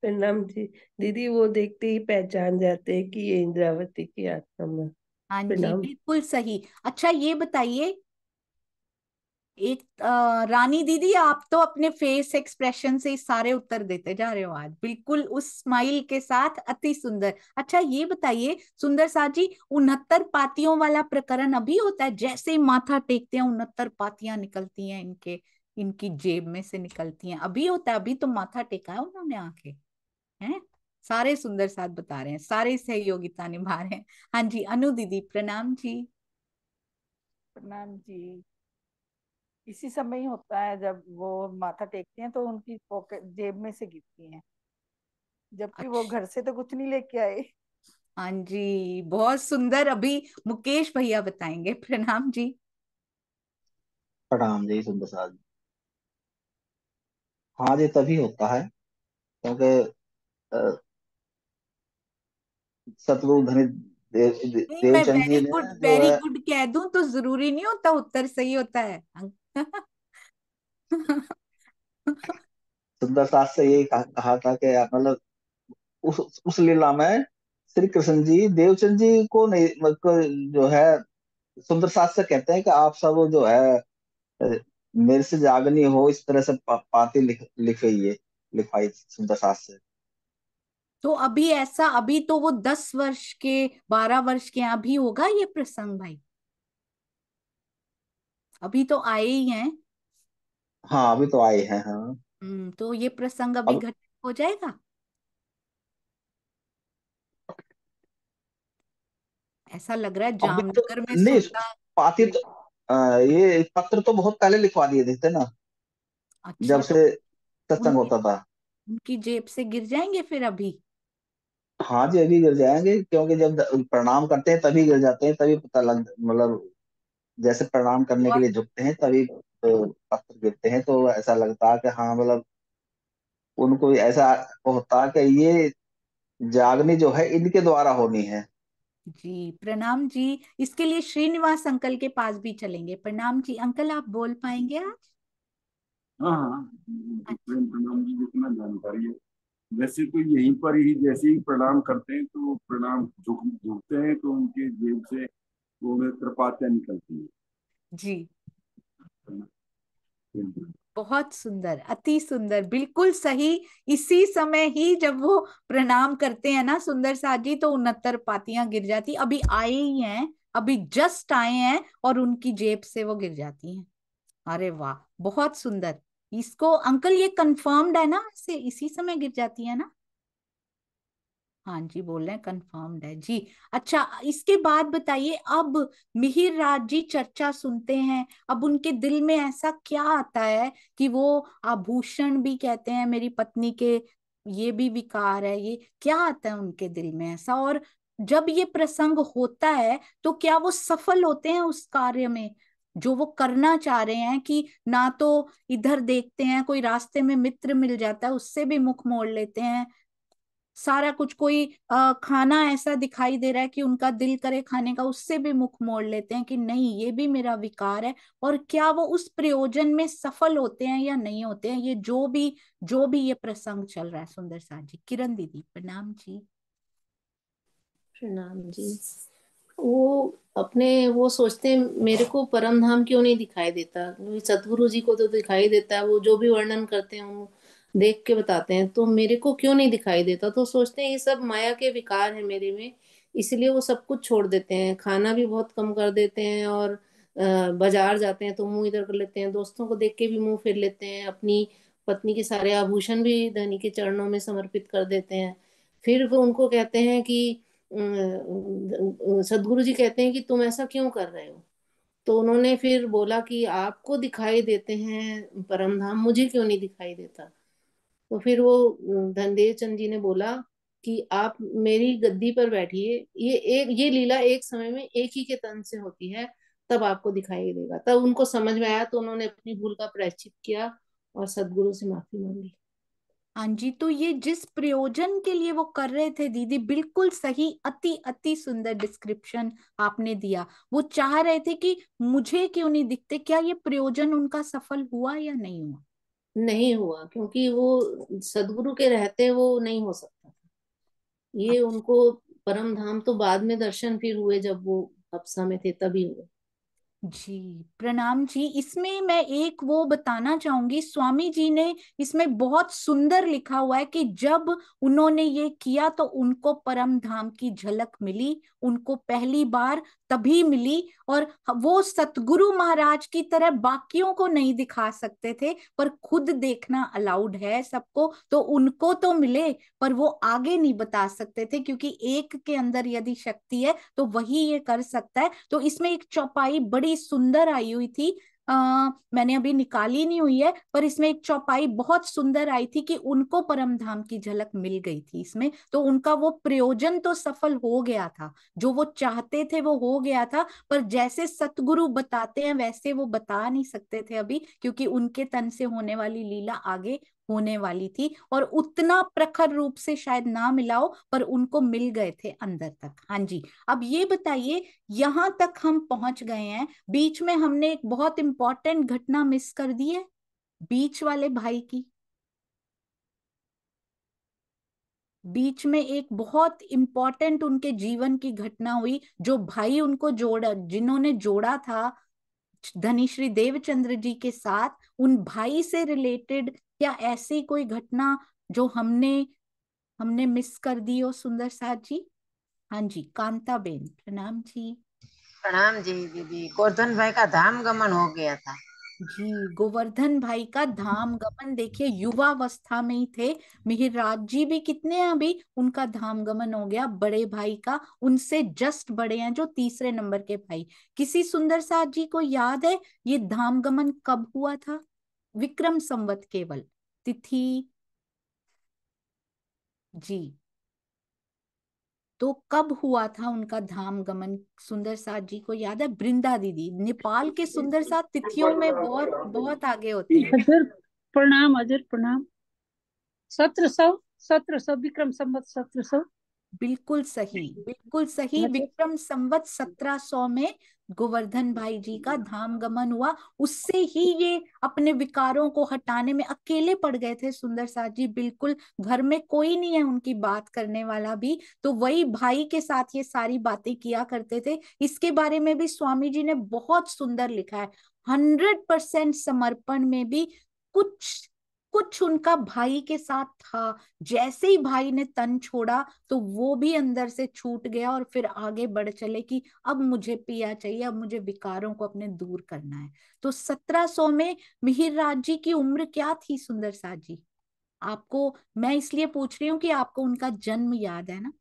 प्रणाम जी दीदी वो देखते ही पहचान जाते हैं कि ये इंद्रावती की आत्मा हाँ जी बिल्कुल सही अच्छा ये बताइए एक आ, रानी दीदी आप तो अपने फेस एक्सप्रेशन से सारे उत्तर देते जा रहे हो आज बिल्कुल उस स्माइल के साथ अति सुंदर अच्छा ये बताइए सुंदर साह जी उनहत्तर पातियों वाला प्रकरण अभी होता है जैसे माथा टेकते हैं उनहत्तर पातियां निकलती हैं इनके इनकी जेब में से निकलती हैं अभी होता है अभी तो माथा टेका है उन्होंने आके है सारे सुंदर साथ बता रहे हैं सारे सहयोगिता निभा रहे हैं हाँ जी अनु दीदी प्रणाम जी प्रणाम जी इसी समय ही होता है जब वो माथा टेकते हैं तो उनकी पॉकेट जेब में से गिरती हैं जबकि अच्छा। वो घर से तो कुछ नहीं लेके आए हाँ जी बहुत सुंदर अभी मुकेश भैया बताएंगे प्रणाम जी प्रणाम जी सुंदर साहब हाँ जी तभी होता है क्योंकि सतगुरु धनी देव देव, मैं देवचंद जी वेरी ने गुड वेरी गुड कह दूं तो जरूरी नहीं होता उत्तर सही होता है सुंदर शास्त्र से यही कहा, कहा था कि आप मतलब उस उस लीला में श्री कृष्ण जी देवचंद जी को नहीं को मतलब जो है सुंदर शास्त्र से कहते हैं कि आप सब जो है मेरे से जागनी हो इस तरह से पा, पाती लिख लिखाइए लिखवाई सुंदर शास्त्र से तो अभी ऐसा अभी तो वो दस वर्ष के बारह वर्ष के यहाँ भी होगा ये प्रसंग भाई अभी तो आए ही हैं हाँ अभी तो आए हैं हाँ हम्म, तो ये प्रसंग अभी अब घटित हो जाएगा ऐसा लग रहा है अभी तो में नहीं पाती तो आ, ये पत्र तो बहुत पहले लिखवा दिए थे ना अच्छा, जब अच्छा तो से सत्संग होता था उनकी जेब से गिर जाएंगे फिर अभी हाँ जी अभी गिर जाएंगे क्योंकि जब प्रणाम करते हैं तभी गिर जाते हैं तभी पता लग मतलब जैसे प्रणाम करने के लिए झुकते हैं तभी तो पत्थर गिरते हैं तो ऐसा लगता है कि हाँ मतलब उनको ऐसा होता कि ये जागनी जो है इनके द्वारा होनी है जी प्रणाम जी इसके लिए श्रीनिवास अंकल के पास भी चलेंगे प्रणाम जी अंकल आप बोल पाएंगे आज हाँ, हाँ अच्छा। प्रणाम जी जितना जानकारी है वैसे तो यहीं पर ही जैसे ही प्रणाम करते हैं तो प्रणाम झुकते हैं तो उनके जेब से वो उनमें कृपातें निकलती है जी बहुत सुंदर अति सुंदर बिल्कुल सही इसी समय ही जब वो प्रणाम करते हैं ना सुंदर जी तो उनहत्तर पातियां गिर जाती अभी आए ही हैं अभी जस्ट आए हैं और उनकी जेब से वो गिर जाती हैं अरे वाह बहुत सुंदर इसको अंकल ये कंफर्म्ड है ना इसे इसी समय गिर जाती है ना हाँ जी बोल रहे हैं कंफर्म्ड है जी अच्छा इसके बाद बताइए अब मिहिर राज जी चर्चा सुनते हैं अब उनके दिल में ऐसा क्या आता है कि वो आभूषण भी कहते हैं मेरी पत्नी के ये भी विकार है ये क्या आता है उनके दिल में ऐसा और जब ये प्रसंग होता है तो क्या वो सफल होते हैं उस कार्य में जो वो करना चाह रहे हैं कि ना तो इधर देखते हैं कोई रास्ते में मित्र मिल जाता है उससे भी मुख मोड़ लेते हैं सारा कुछ कोई आ, खाना ऐसा दिखाई दे रहा है कि उनका दिल करे खाने का उससे भी मुख मोड़ लेते हैं कि नहीं ये भी मेरा विकार है और क्या वो उस प्रयोजन में सफल होते हैं या नहीं होते हैं ये जो भी जो भी ये प्रसंग चल रहा है सुंदर साथ जी किरण दीदी प्रणाम जी प्रणाम जी वो अपने वो सोचते हैं मेरे को परम धाम क्यों नहीं दिखाई देता सतगुरु जी को तो दिखाई देता है वो जो भी वर्णन करते हैं देख के बताते हैं तो मेरे को क्यों नहीं दिखाई देता तो सोचते हैं ये सब माया के विकार है मेरे में इसलिए वो सब कुछ छोड़ देते हैं खाना भी बहुत कम कर देते हैं और बाजार जाते हैं तो मुंह इधर कर लेते हैं दोस्तों को देख के भी मुंह फेर लेते हैं अपनी पत्नी के सारे आभूषण भी धनी के चरणों में समर्पित कर देते हैं फिर वो उनको कहते हैं कि सदगुरु जी कहते हैं कि तुम ऐसा क्यों कर रहे हो तो उन्होंने फिर बोला कि आपको दिखाई देते हैं परमधाम मुझे क्यों नहीं दिखाई देता तो फिर वो धनदेव चंद जी ने बोला कि आप मेरी गद्दी पर बैठिए ये एक ये लीला एक समय में एक ही के तन से होती है तब आपको दिखाई देगा तब उनको समझ में आया तो उन्होंने अपनी भूल का प्रायश्चित किया और सदगुरु से माफी मांगी हाँ जी तो ये जिस प्रयोजन के लिए वो कर रहे थे दीदी बिल्कुल सही अति अति सुंदर डिस्क्रिप्शन आपने दिया वो चाह रहे थे कि मुझे क्यों नहीं दिखते क्या ये प्रयोजन उनका सफल हुआ या नहीं हुआ नहीं हुआ क्योंकि वो सदगुरु के रहते वो नहीं हो सकता था ये उनको परम धाम तो बाद में दर्शन फिर हुए जब वो अपसा में थे तभी हुए जी प्रणाम जी इसमें मैं एक वो बताना चाहूंगी स्वामी जी ने इसमें बहुत सुंदर लिखा हुआ है कि जब उन्होंने ये किया तो उनको परम धाम की झलक मिली उनको पहली बार तभी मिली और वो सतगुरु महाराज की तरह बाकियों को नहीं दिखा सकते थे पर खुद देखना अलाउड है सबको तो उनको तो मिले पर वो आगे नहीं बता सकते थे क्योंकि एक के अंदर यदि शक्ति है तो वही ये कर सकता है तो इसमें एक चौपाई बड़ी सुंदर आई हुई थी आ, मैंने अभी निकाली नहीं हुई है पर इसमें एक चौपाई बहुत सुंदर आई थी कि उनको परम धाम की झलक मिल गई थी इसमें तो उनका वो प्रयोजन तो सफल हो गया था जो वो चाहते थे वो हो गया था पर जैसे सतगुरु बताते हैं वैसे वो बता नहीं सकते थे अभी क्योंकि उनके तन से होने वाली लीला आगे होने वाली थी और उतना प्रखर रूप से शायद ना मिलाओ पर उनको मिल गए थे अंदर तक हाँ जी अब ये बताइए यहाँ तक हम पहुंच गए हैं बीच में हमने एक बहुत इंपॉर्टेंट घटना मिस कर दी है बीच वाले भाई की बीच में एक बहुत इंपॉर्टेंट उनके जीवन की घटना हुई जो भाई उनको जोड़ा जिन्होंने जोड़ा था धनीश्री देवचंद्र जी के साथ उन भाई से रिलेटेड क्या ऐसी कोई घटना जो हमने हमने मिस कर दी हो सुंदर साहब जी हाँ जी कांता बेन प्रणाम जी प्रणाम जी दीदी गोवर्धन भाई का धाम गमन हो गया था जी गोवर्धन भाई का धाम गमन देखिए युवावस्था में ही थे मिहिरराज जी भी कितने हैं अभी उनका धाम गमन हो गया बड़े भाई का उनसे जस्ट बड़े हैं जो तीसरे नंबर के भाई किसी सुंदर साहब जी को याद है ये धाम गमन कब हुआ था विक्रम संवत केवल तिथि जी तो कब हुआ था उनका धाम गमन सुंदर साथ जी को याद है बृंदा दीदी नेपाल के सुंदर साथ तिथियों में बहुत बहुत आगे होते हैं अजर प्रणाम अजर प्रणाम सत्र सौ सत्र सौ विक्रम संबत सत्र सौ बिल्कुल सही बिल्कुल सही विक्रम संवत सत्रह सौ में गोवर्धन भाई जी का धाम गमन हुआ उससे ही ये अपने विकारों को हटाने में अकेले पड़ गए थे सुंदर साथ जी बिल्कुल घर में कोई नहीं है उनकी बात करने वाला भी तो वही भाई के साथ ये सारी बातें किया करते थे इसके बारे में भी स्वामी जी ने बहुत सुंदर लिखा है हंड्रेड परसेंट समर्पण में भी कुछ कुछ उनका भाई के साथ था जैसे ही भाई ने तन छोड़ा तो वो भी अंदर से छूट गया और फिर आगे बढ़ चले कि अब मुझे पिया चाहिए अब मुझे विकारों को अपने दूर करना है तो सत्रह सो में मिहिर राज जी की उम्र क्या थी सुंदर साह जी आपको मैं इसलिए पूछ रही हूँ कि आपको उनका जन्म याद है ना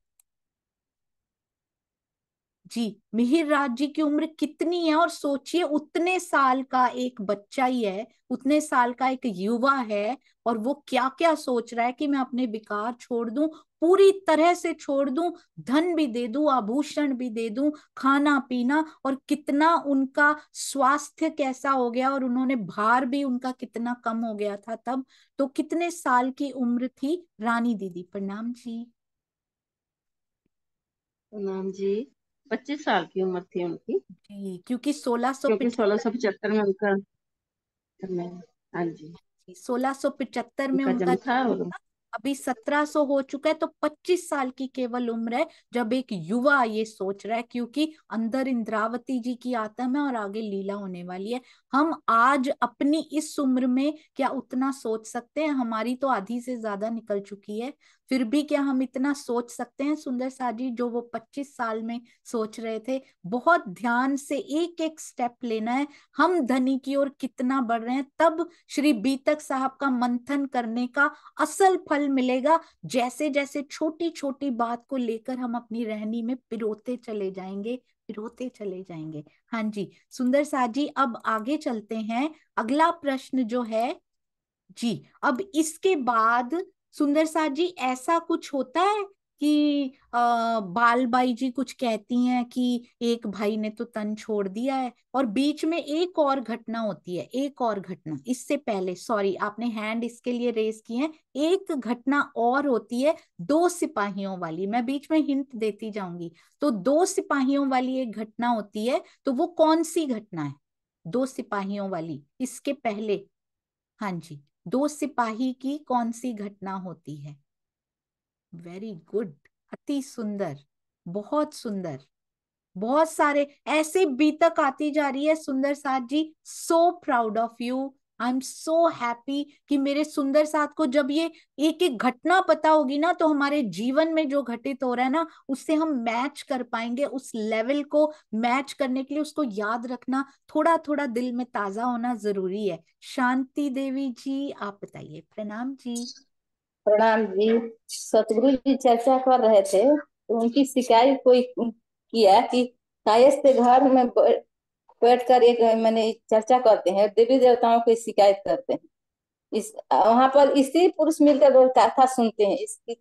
जी मिहिर राज जी की उम्र कितनी है और सोचिए उतने साल का एक बच्चा ही है उतने साल का एक युवा है और वो क्या क्या सोच रहा है कि मैं अपने विकार छोड़ दूं पूरी तरह से छोड़ दूं धन भी दे दूं आभूषण भी दे दूं खाना पीना और कितना उनका स्वास्थ्य कैसा हो गया और उन्होंने भार भी उनका कितना कम हो गया था तब तो कितने साल की उम्र थी रानी दीदी प्रणाम जी प्रणाम जी पच्चीस साल की उम्र थी उनकी क्योंकि सोलह सौ क्योंकि सोलह सौ पचहत्तर में उनका हाँ जी सोलह सौ पिचहत्तर में उनका जन्म था अभी सत्रह सो हो चुका है तो पच्चीस साल की केवल उम्र है जब एक युवा ये सोच रहा है क्योंकि अंदर इंद्रावती जी की आत्म है और आगे लीला होने वाली है हम आज अपनी इस उम्र में क्या उतना सोच सकते हैं हमारी तो आधी से ज्यादा निकल चुकी है फिर भी क्या हम इतना सोच सकते हैं सुंदर जी जो वो 25 साल में सोच रहे थे बहुत ध्यान से एक एक स्टेप लेना है हम धनी की ओर कितना बढ़ रहे हैं तब श्री बीतक साहब का मंथन करने का असल फल मिलेगा जैसे जैसे छोटी छोटी बात को लेकर हम अपनी रहनी में पिरोते चले जाएंगे पिरोते चले जाएंगे हाँ जी सुंदर जी अब आगे चलते हैं अगला प्रश्न जो है जी अब इसके बाद सुंदर साथ जी ऐसा कुछ होता है कि आ, बाल बाई जी कुछ कहती हैं कि एक भाई ने तो तन छोड़ दिया है और बीच में एक और घटना होती है एक और घटना इससे पहले सॉरी आपने हैंड इसके लिए रेस की है एक घटना और होती है दो सिपाहियों वाली मैं बीच में हिंट देती जाऊंगी तो दो सिपाहियों वाली एक घटना होती है तो वो कौन सी घटना है दो सिपाहियों वाली इसके पहले हाँ जी दो सिपाही की कौन सी घटना होती है वेरी गुड अति सुंदर बहुत सुंदर बहुत सारे ऐसे बीतक आती जा रही है सुंदर साथ जी so proud of you I am so happy कि मेरे सुंदर साथ को जब ये एक एक घटना पता होगी ना तो हमारे जीवन में जो घटित हो रहा है ना उससे हम मैच कर पाएंगे उस लेवल को मैच करने के लिए उसको याद रखना थोड़ा थोड़ा दिल में ताजा होना जरूरी है शांति देवी जी आप बताइए प्रणाम जी प्रणाम जी सतगुरु जी चर्चा कर रहे थे तो उनकी शिकायत कोई किया कि घर में बैठ कर एक मैंने चर्चा करते हैं देवी देवताओं की शिकायत करते हैं इस वहां पर स्त्री पुरुष मिलकर कथा सुनते हैं इसकी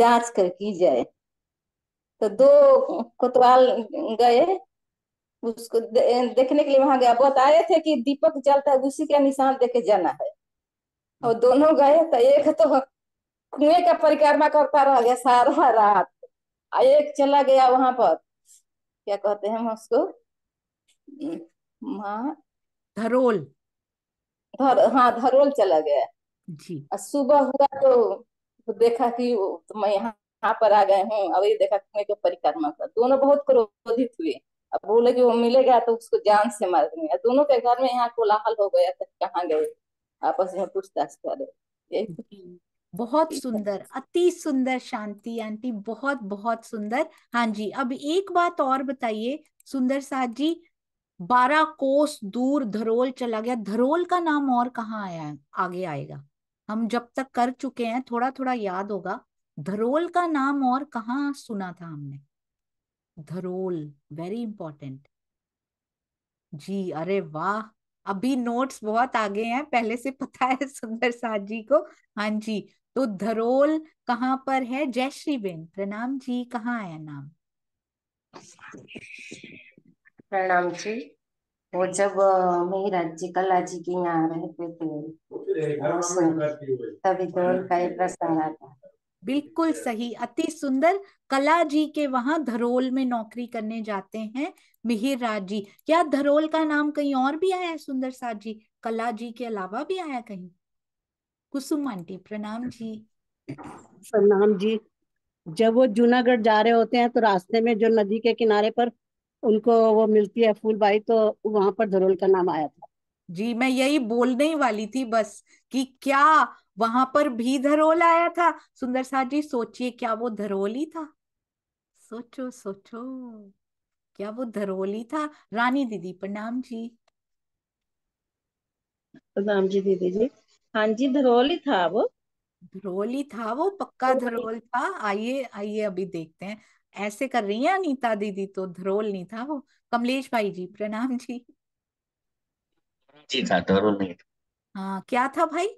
जांच कर की जाए तो दो कोतवाल गए उसको देखने के लिए वहां गया बताए थे कि दीपक जलता है उसी का निशान देके जाना है और दोनों गए तो एक तो कुएं का परिक्रमा करता रह गया सारा रात एक चला गया वहां पर क्या कहते हैं हम उसको धरोल धर हाँ धरोल चला गया जी सुबह हुआ तो देखा कि तो मैं यहाँ यहाँ पर आ गए हूँ अब ये देखा मैं तो परिक्रमा कर दोनों बहुत क्रोधित हुए अब बोले कि वो मिलेगा तो उसको जान से मार देंगे दोनों के घर में यहाँ कोलाहल हो गया तक कहाँ गए आपस में पूछताछ कर रहे बहुत सुंदर अति सुंदर शांति आंटी बहुत बहुत सुंदर हाँ जी अब एक बात और बताइए सुंदर साहब जी बारह कोस दूर धरोल चला गया धरोल का नाम और कहाँ आया है आगे आएगा हम जब तक कर चुके हैं थोड़ा थोड़ा याद होगा धरोल का नाम और कहाँ सुना था हमने धरोल वेरी इंपॉर्टेंट जी अरे वाह अभी नोट्स बहुत आगे हैं पहले से पता है सुंदर साहद जी को हाँ जी तो धरोल कहाँ पर है जय श्री बेन प्रणाम जी कहाँ आया नाम प्रणाम जी वो जब मेरे राज्य कला जी के यहाँ रहते थे तभी धरोल का ही प्रसंग आता बिल्कुल सही अति सुंदर कला जी के वहां धरोल में नौकरी करने जाते हैं मिहिर राज जी क्या धरोल का नाम कहीं और भी आया है सुंदर साथ जी कला जी के अलावा भी आया कहीं कुसुम आंटी प्रणाम जी प्रणाम जी जब वो जूनागढ़ जा रहे होते हैं तो रास्ते में जो नदी के किनारे पर उनको वो मिलती है फूलबाई तो वहां पर धरोल का नाम आया था जी मैं यही बोलने ही वाली थी बस कि क्या वहां पर भी धरोल आया था सुंदर साहब जी सोचिए क्या वो धरोल ही था सोचो सोचो क्या वो धरोल ही था रानी दीदी प्रणाम जी प्रणाम जी दीदी जी हाँ जी धरोल ही था वो धरोल ही था वो पक्का धरोल था आइए आइए अभी देखते हैं ऐसे कर रही हैं अनीता दीदी तो धरोल नहीं था वो कमलेश भाई जी प्रणाम जी जी था धरोल नहीं था हाँ क्या था भाई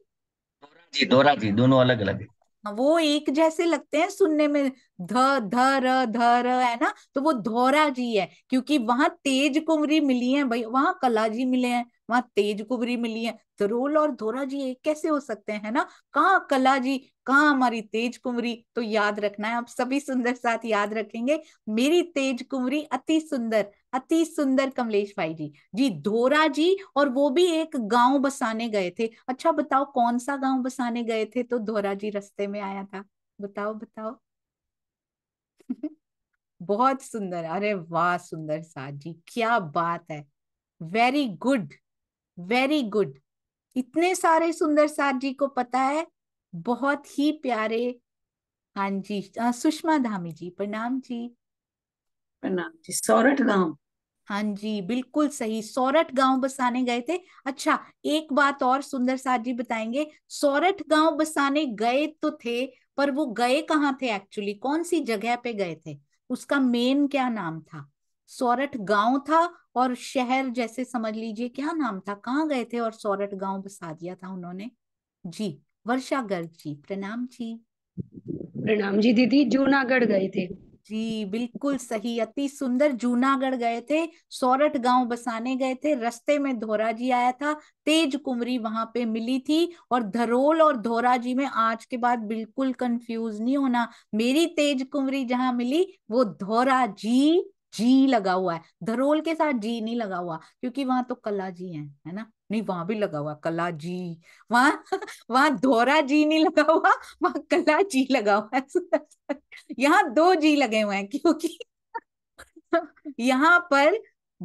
जी दोरा जी दोनों अलग अलग है हाँ, वो एक जैसे लगते हैं सुनने में ध धर धर है ना तो वो धोरा जी है क्योंकि वहां तेज कुमरी मिली है भाई वहां कला जी मिले हैं वहां तेज कुबरी मिली है धरोल तो और धोरा जी एक कैसे हो सकते हैं ना कहाँ कला जी कहाँ हमारी तेज कुमरी तो याद रखना है आप सभी सुंदर साथ याद रखेंगे मेरी तेज कुमरी अति सुंदर अति सुंदर कमलेश भाई जी जी धोरा जी और वो भी एक गांव बसाने गए थे अच्छा बताओ कौन सा गांव बसाने गए थे तो धोरा जी रस्ते में आया था बताओ बताओ बहुत सुंदर अरे वाह सुंदर साथ जी क्या बात है वेरी गुड वेरी गुड इतने सारे सुंदर सार जी को पता है बहुत ही प्यारे हाँ जी हाँ, सुषमा धामी जी प्रणाम जी प्रणाम जी सौरठ गांव हाँ जी बिल्कुल सही सौरठ गांव बसाने गए थे अच्छा एक बात और सुंदर सार जी बताएंगे सौरठ गांव बसाने गए तो थे पर वो गए कहाँ थे एक्चुअली कौन सी जगह पे गए थे उसका मेन क्या नाम था सौरठ गांव था और शहर जैसे समझ लीजिए क्या नाम था कहाँ गए थे और सौरठ गांव बसा दिया था उन्होंने जी वर्षा गर्ग जी प्रणाम जी प्रणाम जी दीदी जूनागढ़ गए थे जी बिल्कुल सही अति सुंदर जूनागढ़ गए थे सौरठ गांव बसाने गए थे रस्ते में धोरा जी आया था तेज कुमरी वहां पे मिली थी और धरोल और धोरा जी में आज के बाद बिल्कुल कंफ्यूज नहीं होना मेरी तेज कुमरी जहां मिली वो धोरा जी जी लगा हुआ है धरोल के साथ जी नहीं लगा हुआ क्योंकि वहां तो कला जी है है ना नहीं वहां भी लगा हुआ कला जी वहां वहां धोरा जी नहीं लगा हुआ वहां कला जी लगा हुआ है यहाँ दो जी लगे हुए हैं क्योंकि यहाँ पर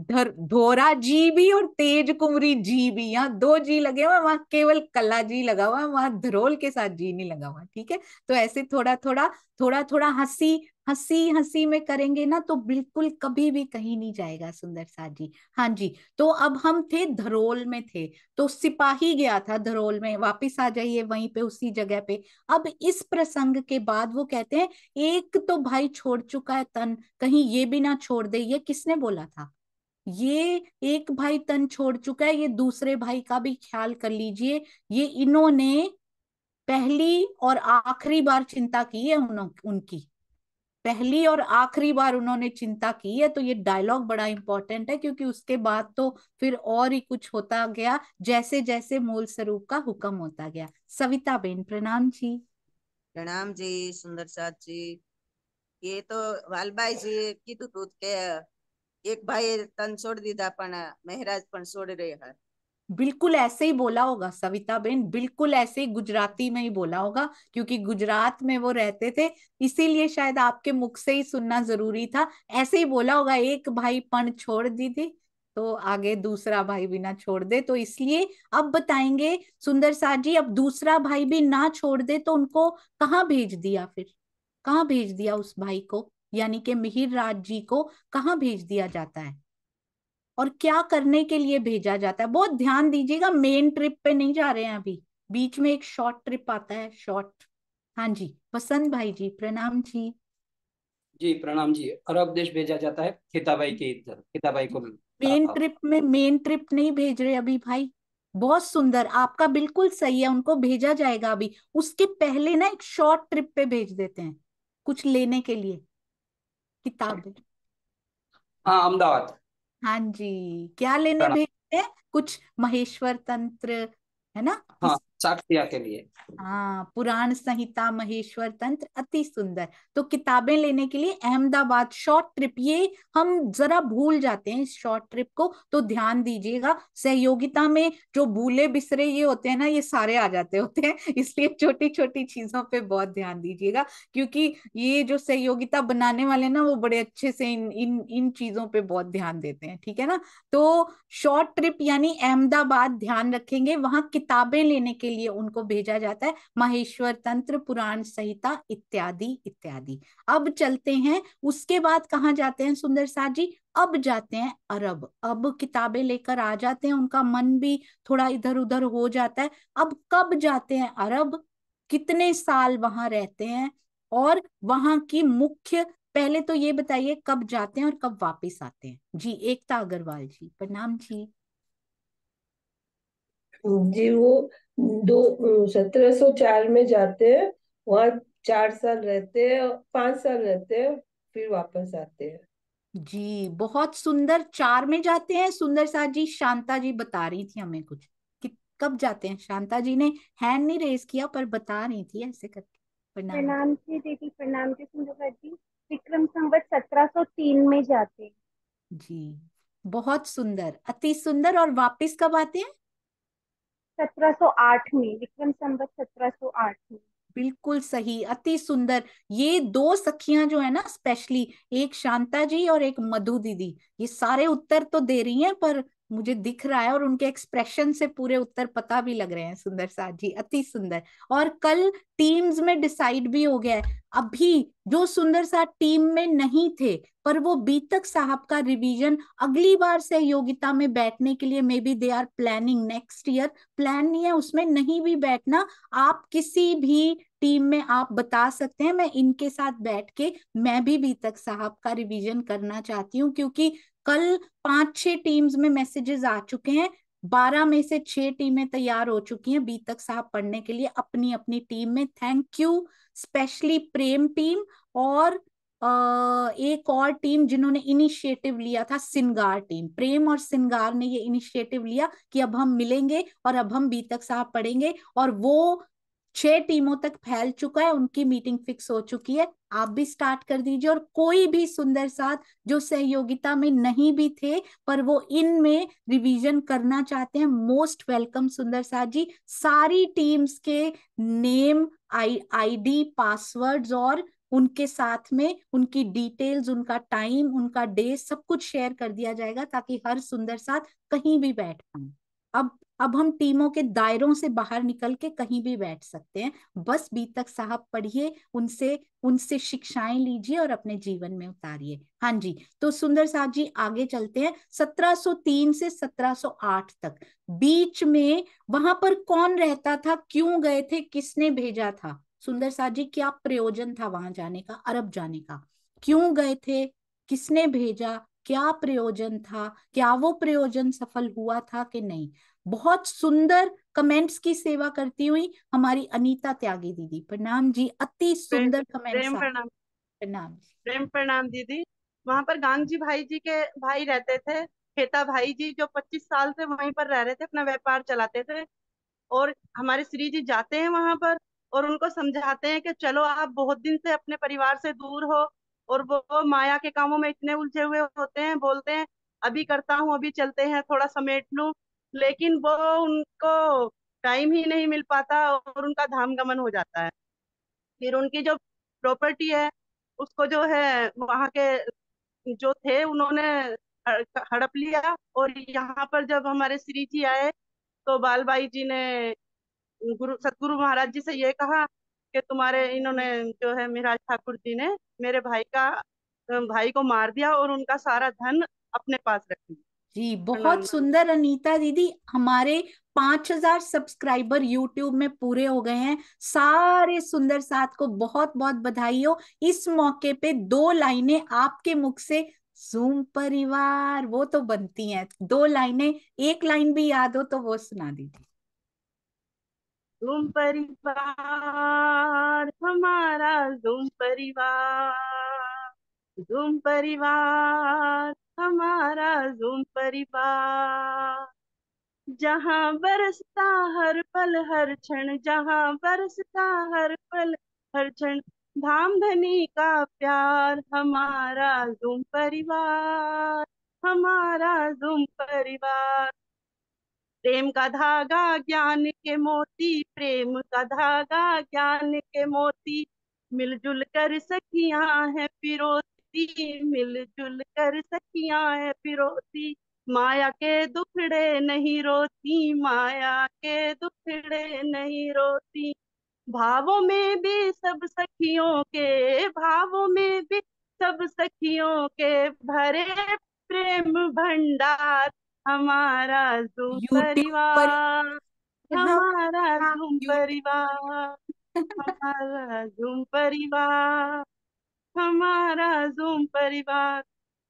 धर धोरा जी भी और तेज कुमरी जी भी यहाँ दो जी लगे हुए वहां केवल कला जी लगा हुआ है वहां धरोल के साथ जी नहीं लगा हुआ ठीक है तो ऐसे थोड़ा थोड़ा थोड़ा थोड़ा हंसी हंसी हंसी में करेंगे ना तो बिल्कुल कभी भी कहीं नहीं जाएगा सुंदर साहब जी हाँ जी तो अब हम थे धरोल में थे तो सिपाही गया था धरोल में वापस आ जाइए वहीं पे उसी जगह पे अब इस प्रसंग के बाद वो कहते हैं एक तो भाई छोड़ चुका है तन कहीं ये भी ना छोड़ दे ये किसने बोला था ये एक भाई तन छोड़ चुका है ये दूसरे भाई का भी ख्याल कर लीजिए ये इन्होंने पहली और आखिरी बार चिंता की है उन, उनकी पहली और आखिरी बार उन्होंने चिंता की है तो ये डायलॉग बड़ा इंपॉर्टेंट है क्योंकि उसके बाद तो फिर और ही कुछ होता गया जैसे जैसे मूल स्वरूप का हुक्म होता गया सविता बेन प्रणाम जी प्रणाम जी सुंदर साथ जी ये तो વાલભાઈ જે કીધું તું एक भाई तन छोड़ दीदा દીધા પણ મહેરાજ छोड़ रहे हैं बिल्कुल ऐसे ही बोला होगा सविता बेन बिल्कुल ऐसे ही गुजराती में ही बोला होगा क्योंकि गुजरात में वो रहते थे इसीलिए शायद आपके मुख से ही सुनना जरूरी था ऐसे ही बोला होगा एक भाई पण छोड़ दी थी तो आगे दूसरा भाई भी ना छोड़ दे तो इसलिए अब बताएंगे सुंदर साह जी अब दूसरा भाई भी ना छोड़ दे तो उनको कहाँ भेज दिया फिर कहाँ भेज दिया उस भाई को यानी कि मिहिर राज जी को कहाँ भेज दिया जाता है और क्या करने के लिए भेजा जाता है बहुत ध्यान दीजिएगा मेन ट्रिप पे नहीं जा रहे हैं अभी बीच में एक शॉर्ट ट्रिप आता है शॉर्ट हाँ जी वसंत भाई जी प्रणाम जी जी प्रणाम जी अरब देश भेजा जाता है खिताबाई के इधर खिताबाई को मेन ट्रिप में मेन ट्रिप नहीं भेज रहे अभी भाई बहुत सुंदर आपका बिल्कुल सही है उनको भेजा जाएगा अभी उसके पहले ना एक शॉर्ट ट्रिप पे भेज देते हैं कुछ लेने के लिए किताबें हाँ अहमदाबाद हाँ जी क्या लेने भेजते हैं कुछ महेश्वर तंत्र है ना हाँ साक्षिया के लिए हाँ पुराण संहिता महेश्वर तंत्र अति सुंदर तो किताबें लेने के लिए अहमदाबाद शॉर्ट ट्रिप ये हम जरा भूल जाते हैं शॉर्ट ट्रिप को तो ध्यान दीजिएगा सहयोगिता में जो भूले बिसरे ये होते हैं ना ये सारे आ जाते होते हैं इसलिए छोटी छोटी चीजों पे बहुत ध्यान दीजिएगा क्योंकि ये जो सहयोगिता बनाने वाले ना वो बड़े अच्छे से इन इन इन चीजों पे बहुत ध्यान देते हैं ठीक है ना तो शॉर्ट ट्रिप यानी अहमदाबाद ध्यान रखेंगे वहां किताबें लेने के लिए उनको भेजा जाता है महेश्वर तंत्र पुराण संहिता इत्यादि इत्यादि अब चलते हैं उसके बाद कहाँ जाते हैं सुंदर साह जी अब जाते हैं अरब अब किताबें लेकर आ जाते हैं उनका मन भी थोड़ा इधर उधर हो जाता है अब कब जाते हैं अरब कितने साल वहां रहते हैं और वहां की मुख्य पहले तो ये बताइए कब जाते हैं और कब वापस आते हैं जी एकता अग्रवाल जी प्रणाम जी जी वो दो सत्रह सो चार में जाते हैं वहाँ चार साल रहते हैं पांच साल रहते हैं फिर वापस आते हैं जी बहुत सुंदर चार में जाते हैं सुंदर साहब जी शांता जी बता रही थी हमें कुछ कि कब जाते हैं शांता जी ने हैंड नहीं रेस किया पर बता रही थी ऐसे करके प्रणाम प्रणाम जी दीदी प्रणाम जी सुंदर जी विक्रम संवत 1703 में जाते हैं जी बहुत सुंदर अति सुंदर और वापस कब आते हैं 1708 में विक्रम संवत 1708 में बिल्कुल सही अति सुंदर ये दो सखियां जो है ना स्पेशली एक शांता जी और एक मधु दीदी ये सारे उत्तर तो दे रही हैं पर मुझे दिख रहा है और उनके एक्सप्रेशन से पूरे उत्तर पता भी लग रहे हैं सुंदर साहब जी अति सुंदर और कल टीम्स में डिसाइड भी हो गया है अभी जो सुंदर साहब टीम में नहीं थे पर वो बीतक साहब का रिवीजन अगली बार से योगिता में बैठने के लिए maybe they are planning next year plan नहीं है उसमें नहीं भी बैठना आप किसी भी टीम में आप बता सकते हैं मैं इनके साथ बैठ के मैं भी बीतक साहब का रिवीजन करना चाहती हूँ क्योंकि कल पांच छह टीम्स में मैसेजेस आ चुके हैं बारह में से छह टीमें तैयार हो चुकी हैं बीतक साहब पढ़ने के लिए अपनी अपनी टीम में thank you specially Prem team और एक और टीम जिन्होंने इनिशिएटिव लिया था सिंगार टीम प्रेम और सिंगार ने ये इनिशिएटिव लिया कि अब हम मिलेंगे और अब हम बीतक साहब पढ़ेंगे और वो छह टीमों तक फैल चुका है उनकी मीटिंग फिक्स हो चुकी है आप भी स्टार्ट कर दीजिए और कोई भी सुंदर साथ जो सहयोगिता में नहीं भी थे पर वो इन में रिवीजन करना चाहते हैं मोस्ट वेलकम सुंदर साथ जी सारी टीम्स के नेम आई आईडी पासवर्ड्स और उनके साथ में उनकी डिटेल्स उनका टाइम उनका डे सब कुछ शेयर कर दिया जाएगा ताकि हर सुंदर साथ कहीं भी बैठ पाए अब अब हम टीमों के दायरों से बाहर निकल के कहीं भी बैठ सकते हैं बस बी तक साहब पढ़िए उनसे उनसे शिक्षाएं लीजिए और अपने जीवन में उतारिए हाँ जी तो सुंदर साहब जी आगे चलते हैं 1703 से 1708 तक बीच में वहां पर कौन रहता था क्यों गए थे किसने भेजा था सुंदर साहब जी क्या प्रयोजन था वहां जाने का अरब जाने का क्यों गए थे किसने भेजा क्या प्रयोजन था क्या वो प्रयोजन सफल हुआ था कि नहीं बहुत सुंदर कमेंट्स की सेवा करती हुई हमारी अनीता त्यागी दीदी प्रणाम जी अति सुंदर कमेंट प्रणाम प्रणाम प्रेम प्रणाम दीदी वहां पर गांग जी भाई जी के भाई रहते थे खेता भाई जी जो 25 साल से वहीं पर रह रहे थे अपना व्यापार चलाते थे और हमारे श्री जी जाते हैं वहां पर और उनको समझाते हैं कि चलो आप बहुत दिन से अपने परिवार से दूर हो और वो, माया के कामों में इतने उलझे हुए होते हैं बोलते हैं अभी करता हूँ अभी चलते हैं थोड़ा समेट लू लेकिन वो उनको टाइम ही नहीं मिल पाता और उनका धाम गमन हो जाता है फिर उनकी जो प्रॉपर्टी है उसको जो है वहाँ के जो थे उन्होंने हड़प लिया और यहाँ पर जब हमारे श्री जी आए तो बाल बाई जी ने गुरु सतगुरु महाराज जी से ये कहा कि तुम्हारे इन्होंने जो है मिराज ठाकुर जी ने मेरे भाई का भाई को मार दिया और उनका सारा धन अपने पास रख लिया जी बहुत सुंदर अनीता दीदी हमारे पांच हजार सब्सक्राइबर यूट्यूब में पूरे हो गए हैं सारे सुंदर साथ को बहुत बहुत बधाई हो इस मौके पे दो लाइनें आपके मुख से जूम परिवार वो तो बनती हैं दो लाइनें एक लाइन भी याद हो तो वो सुना दीजिए जूम परिवार हमारा जूम परिवार जूम परिवार हमारा जुम परिवार जहाँ बरसता हर पल हर क्षण जहाँ बरसता हर पल हर क्षण धाम धनी का प्यार हमारा जूम परिवार हमारा जूम परिवार प्रेम का धागा ज्ञान के मोती प्रेम का धागा ज्ञान के मोती मिलजुल कर सखियां हैं पिरो पिरोती मिलजुल कर सखिया है पिरोती माया के दुखड़े नहीं रोती माया के दुखड़े नहीं रोती भावों में भी सब सखियों के भावों में भी सब सखियों के भरे प्रेम भंडार हमारा जू हाँ, परिवार हमारा जू परिवार हमारा जू परिवार हमारा जूम परिवार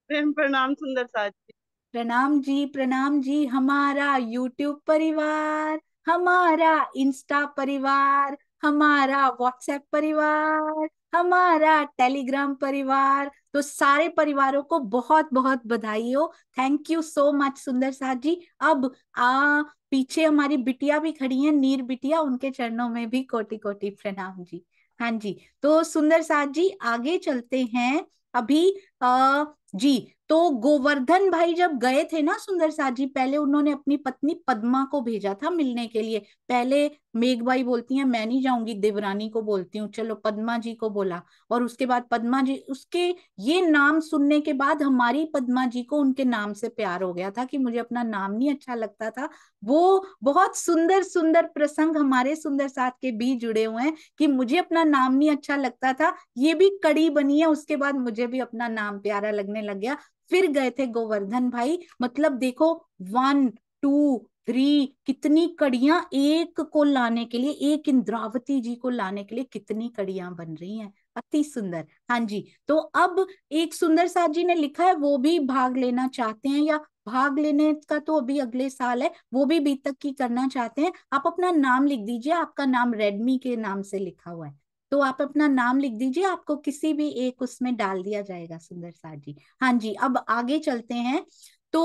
प्रेम प्रणाम सुंदर साथ जी प्रणाम जी प्रणाम जी हमारा यूट्यूब परिवार हमारा इंस्टा परिवार हमारा व्हाट्सएप परिवार हमारा टेलीग्राम परिवार तो सारे परिवारों को बहुत बहुत बधाई हो थैंक यू सो मच सुंदर साहब जी अब आ पीछे हमारी बिटिया भी खड़ी है नीर बिटिया उनके चरणों में भी कोटि कोटि प्रणाम जी हाँ जी तो सुंदर साथ जी आगे चलते हैं अभी आ, जी तो गोवर्धन भाई जब गए थे ना सुंदर साथ जी पहले उन्होंने अपनी पत्नी पद्मा को भेजा था मिलने के लिए पहले मेघबाई बोलती हैं मैं नहीं जाऊंगी देवरानी को बोलती हूँ चलो पद्मा जी को बोला और उसके बाद पद्मा जी उसके ये नाम सुनने के बाद हमारी पद्मा जी को उनके नाम से प्यार हो गया था कि मुझे अपना नाम नहीं अच्छा लगता था वो बहुत सुंदर सुंदर प्रसंग हमारे सुंदर साथ के भी जुड़े हुए हैं कि मुझे अपना नाम नहीं अच्छा लगता था ये भी कड़ी बनी है उसके बाद मुझे भी अपना नाम प्यारा लगने लग गया फिर गए थे गोवर्धन भाई मतलब देखो वन टू थ्री कितनी कड़ियां एक को लाने के लिए एक इंद्रावती जी को लाने के लिए कितनी कड़ियां बन रही हैं अति सुंदर हाँ जी तो अब एक सुंदर साथ जी ने लिखा है वो भी भाग लेना चाहते हैं या भाग लेने का तो अभी अगले साल है वो भी बी तक की करना चाहते हैं आप अपना नाम लिख दीजिए आपका नाम रेडमी के नाम से लिखा हुआ है तो आप अपना नाम लिख दीजिए आपको किसी भी एक उसमें डाल दिया जाएगा सुंदर साहब जी हाँ जी अब आगे चलते हैं तो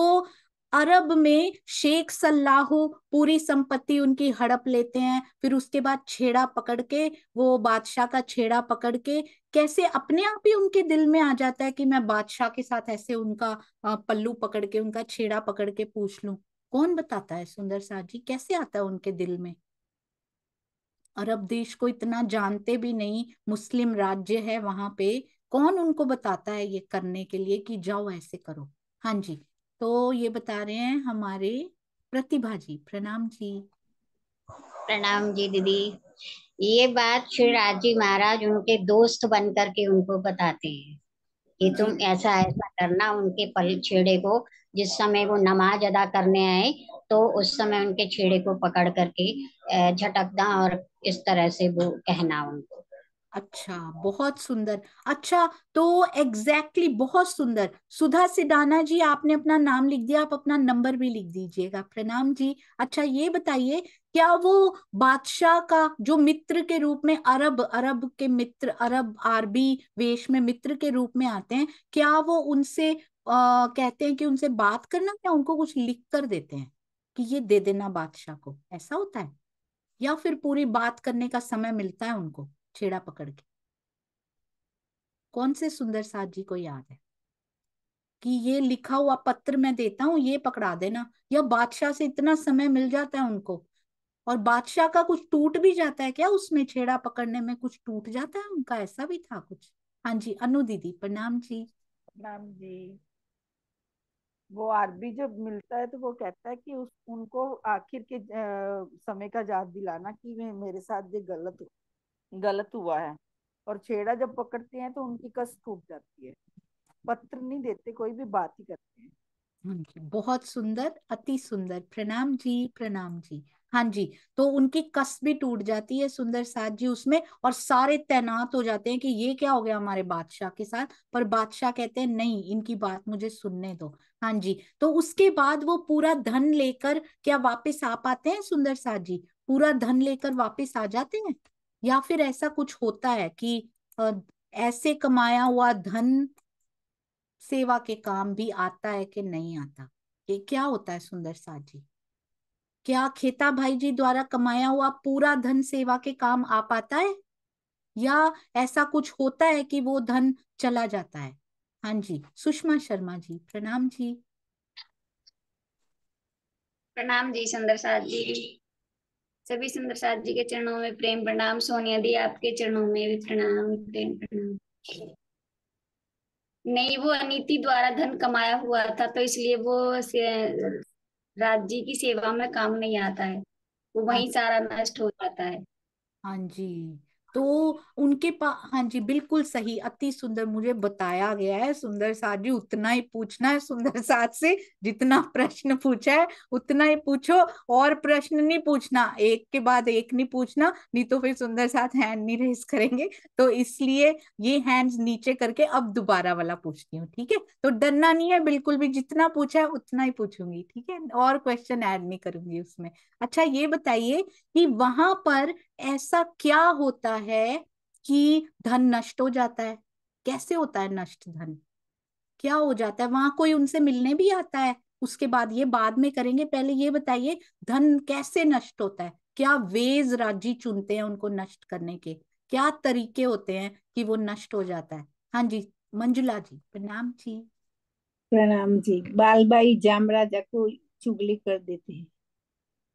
अरब में शेख सल्लाहो पूरी संपत्ति उनकी हड़प लेते हैं फिर उसके बाद छेड़ा पकड़ के वो बादशाह का छेड़ा पकड़ के कैसे अपने आप ही उनके दिल में आ जाता है कि मैं बादशाह के साथ ऐसे उनका पल्लू पकड़ के उनका छेड़ा पकड़ के पूछ लू कौन बताता है सुंदर साह जी कैसे आता है उनके दिल में अरब देश को इतना जानते भी नहीं मुस्लिम राज्य है वहां पे कौन उनको बताता है ये करने के लिए कि जाओ ऐसे करो हाँ जी तो ये बता रहे हैं हमारे प्रतिभा जी प्रणाम जी प्रणाम जी दीदी ये बात श्री जी महाराज उनके दोस्त बन करके उनको बताते हैं कि तुम ऐसा ऐसा करना उनके पल छेड़े को जिस समय वो नमाज अदा करने आए तो उस समय उनके छेड़े को पकड़ करके झटकना और इस तरह से वो कहना उनको अच्छा बहुत सुंदर अच्छा तो एग्जैक्टली exactly, बहुत सुंदर सुधा सिडाना जी आपने अपना नाम लिख दिया आप अपना नंबर भी लिख दीजिएगा प्रणाम जी अच्छा ये बताइए क्या वो बादशाह का जो मित्र के रूप में अरब अरब के मित्र अरब आरबी वेश में मित्र के रूप में आते हैं क्या वो उनसे आ, कहते हैं कि उनसे बात करना या उनको कुछ लिख कर देते हैं कि ये दे देना बादशाह को ऐसा होता है या फिर पूरी बात करने का समय मिलता है उनको छेड़ा पकड़ के कौन से सुंदर साथ जी को याद है कि ये लिखा हुआ पत्र मैं देता हूँ ये पकड़ा देना या बादशाह से इतना समय मिल जाता है उनको और बादशाह का कुछ टूट भी जाता है क्या उसमें छेड़ा पकड़ने में कुछ टूट जाता है उनका ऐसा भी था कुछ हाँ जी अनु दीदी प्रणाम जी प्रणाम जी वो आरबी जब मिलता है तो वो कहता है कि उस उनको आखिर के आ, समय का याद दिलाना कि मेरे साथ ये गलत हो गलत हुआ है और छेड़ा जब पकड़ते हैं तो उनकी कस टूट जाती है पत्र नहीं देते कोई भी बात ही करते हैं हाँ बहुत सुंदर अति सुंदर प्रणाम जी प्रणाम जी हाँ जी तो उनकी कस भी टूट जाती है सुंदर साथ जी उसमें और सारे तैनात हो जाते हैं कि ये क्या हो गया हमारे बादशाह के साथ पर बादशाह कहते हैं नहीं इनकी बात मुझे सुनने दो हाँ जी तो उसके बाद वो पूरा धन लेकर क्या वापस आ पाते हैं सुंदर साथ जी पूरा धन लेकर वापस आ जाते हैं या फिर ऐसा कुछ होता है कि ऐसे कमाया हुआ धन सेवा के काम भी आता है कि नहीं आता ये क्या होता है सुंदर साथ जी क्या खेता भाई जी द्वारा कमाया हुआ पूरा धन सेवा के काम आ पाता है या ऐसा कुछ होता है कि वो धन चला जाता है हाँ जी सुषमा शर्मा जी प्रणाम जी प्रणाम जी सुंदर साह जी सभी सुंदर साध जी के चरणों में प्रेम प्रणाम सोनिया दी आपके चरणों में भी प्रणाम प्रेम प्रणाम नहीं वो अनिति द्वारा धन कमाया हुआ था तो इसलिए वो राज जी की सेवा में काम नहीं आता है वो वहीं हाँ। सारा नष्ट हो जाता है हाँ जी तो उनके पास हाँ जी बिल्कुल सही अति सुंदर मुझे बताया गया है सुंदर साथ जी उतना ही पूछना है सुंदर साथ से जितना प्रश्न पूछा है उतना ही पूछो और प्रश्न नहीं पूछना एक के बाद एक नहीं पूछना नहीं तो फिर सुंदर साथ हैंड नहीं रेस करेंगे तो इसलिए ये हैंड्स नीचे करके अब दोबारा वाला पूछती हूँ ठीक है तो डरना नहीं है बिल्कुल भी जितना पूछा है उतना ही पूछूंगी ठीक है और क्वेश्चन ऐड नहीं करूंगी उसमें अच्छा ये बताइए कि वहां पर ऐसा क्या होता है कि धन नष्ट हो जाता है कैसे होता है नष्ट धन क्या हो जाता है वहां कोई उनसे मिलने भी आता है उसके बाद ये बाद में करेंगे पहले ये बताइए धन कैसे नष्ट होता है क्या वेज राजी चुनते हैं उनको नष्ट करने के क्या तरीके होते हैं कि वो नष्ट हो जाता है हाँ जी मंजुला जी प्रणाम जी प्रणाम जी बाल बाई जामराजा को चुगली कर देते हैं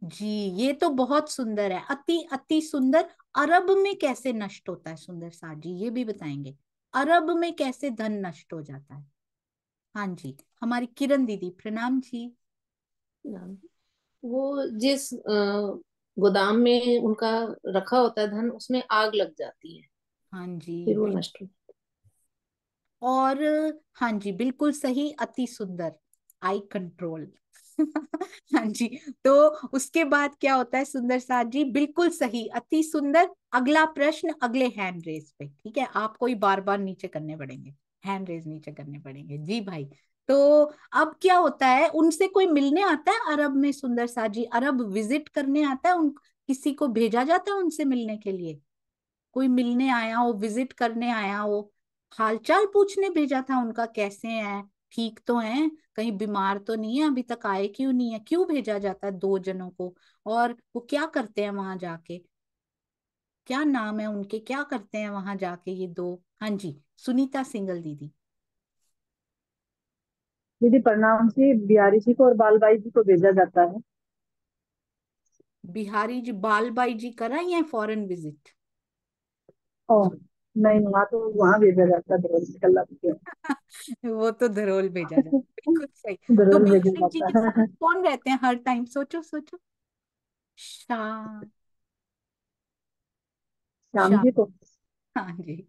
जी ये तो बहुत सुंदर है अति अति सुंदर अरब में कैसे नष्ट होता है सुंदर साहब जी ये भी बताएंगे अरब में कैसे धन नष्ट हो जाता है हाँ जी हमारी किरण दीदी प्रणाम जी वो जिस गोदाम में उनका रखा होता है धन उसमें आग लग जाती है हाँ जी फिर वो नष्ट हो और हाँ जी बिल्कुल सही अति सुंदर आई कंट्रोल हाँ जी तो उसके बाद क्या होता है सुंदर साथ जी बिल्कुल सही अति सुंदर अगला प्रश्न अगले हैंड रेज पे ठीक है आपको ही बार बार नीचे करने पड़ेंगे हैंड रेज नीचे करने पड़ेंगे जी भाई तो अब क्या होता है उनसे कोई मिलने आता है अरब में सुंदर साथ जी अरब विजिट करने आता है उन किसी को भेजा जाता है उनसे मिलने के लिए कोई मिलने आया हो विजिट करने आया हो हालचाल पूछने भेजा था उनका कैसे हैं ठीक तो हैं कहीं बीमार तो नहीं है अभी तक आए क्यों नहीं है क्यों भेजा जाता है दो जनों को और वो क्या करते हैं वहां जाके क्या नाम है उनके क्या करते हैं वहां जाके ये दो हाँ जी सुनीता सिंगल दीदी दीदी प्रणाम से बिहारी जी को और बालबाई जी को भेजा जाता है बिहारी जी बालबाई जी कराई है फॉरेन विजिट ओ नहीं वहां तो वहां भेजा जाता धरोल से निकलना क्यों वो तो धरोल भेजा जाता है बिल्कुल सही तो भेजा जी के साथ कौन रहते हैं हर टाइम सोचो सोचो शाम शाम जी को हाँ जी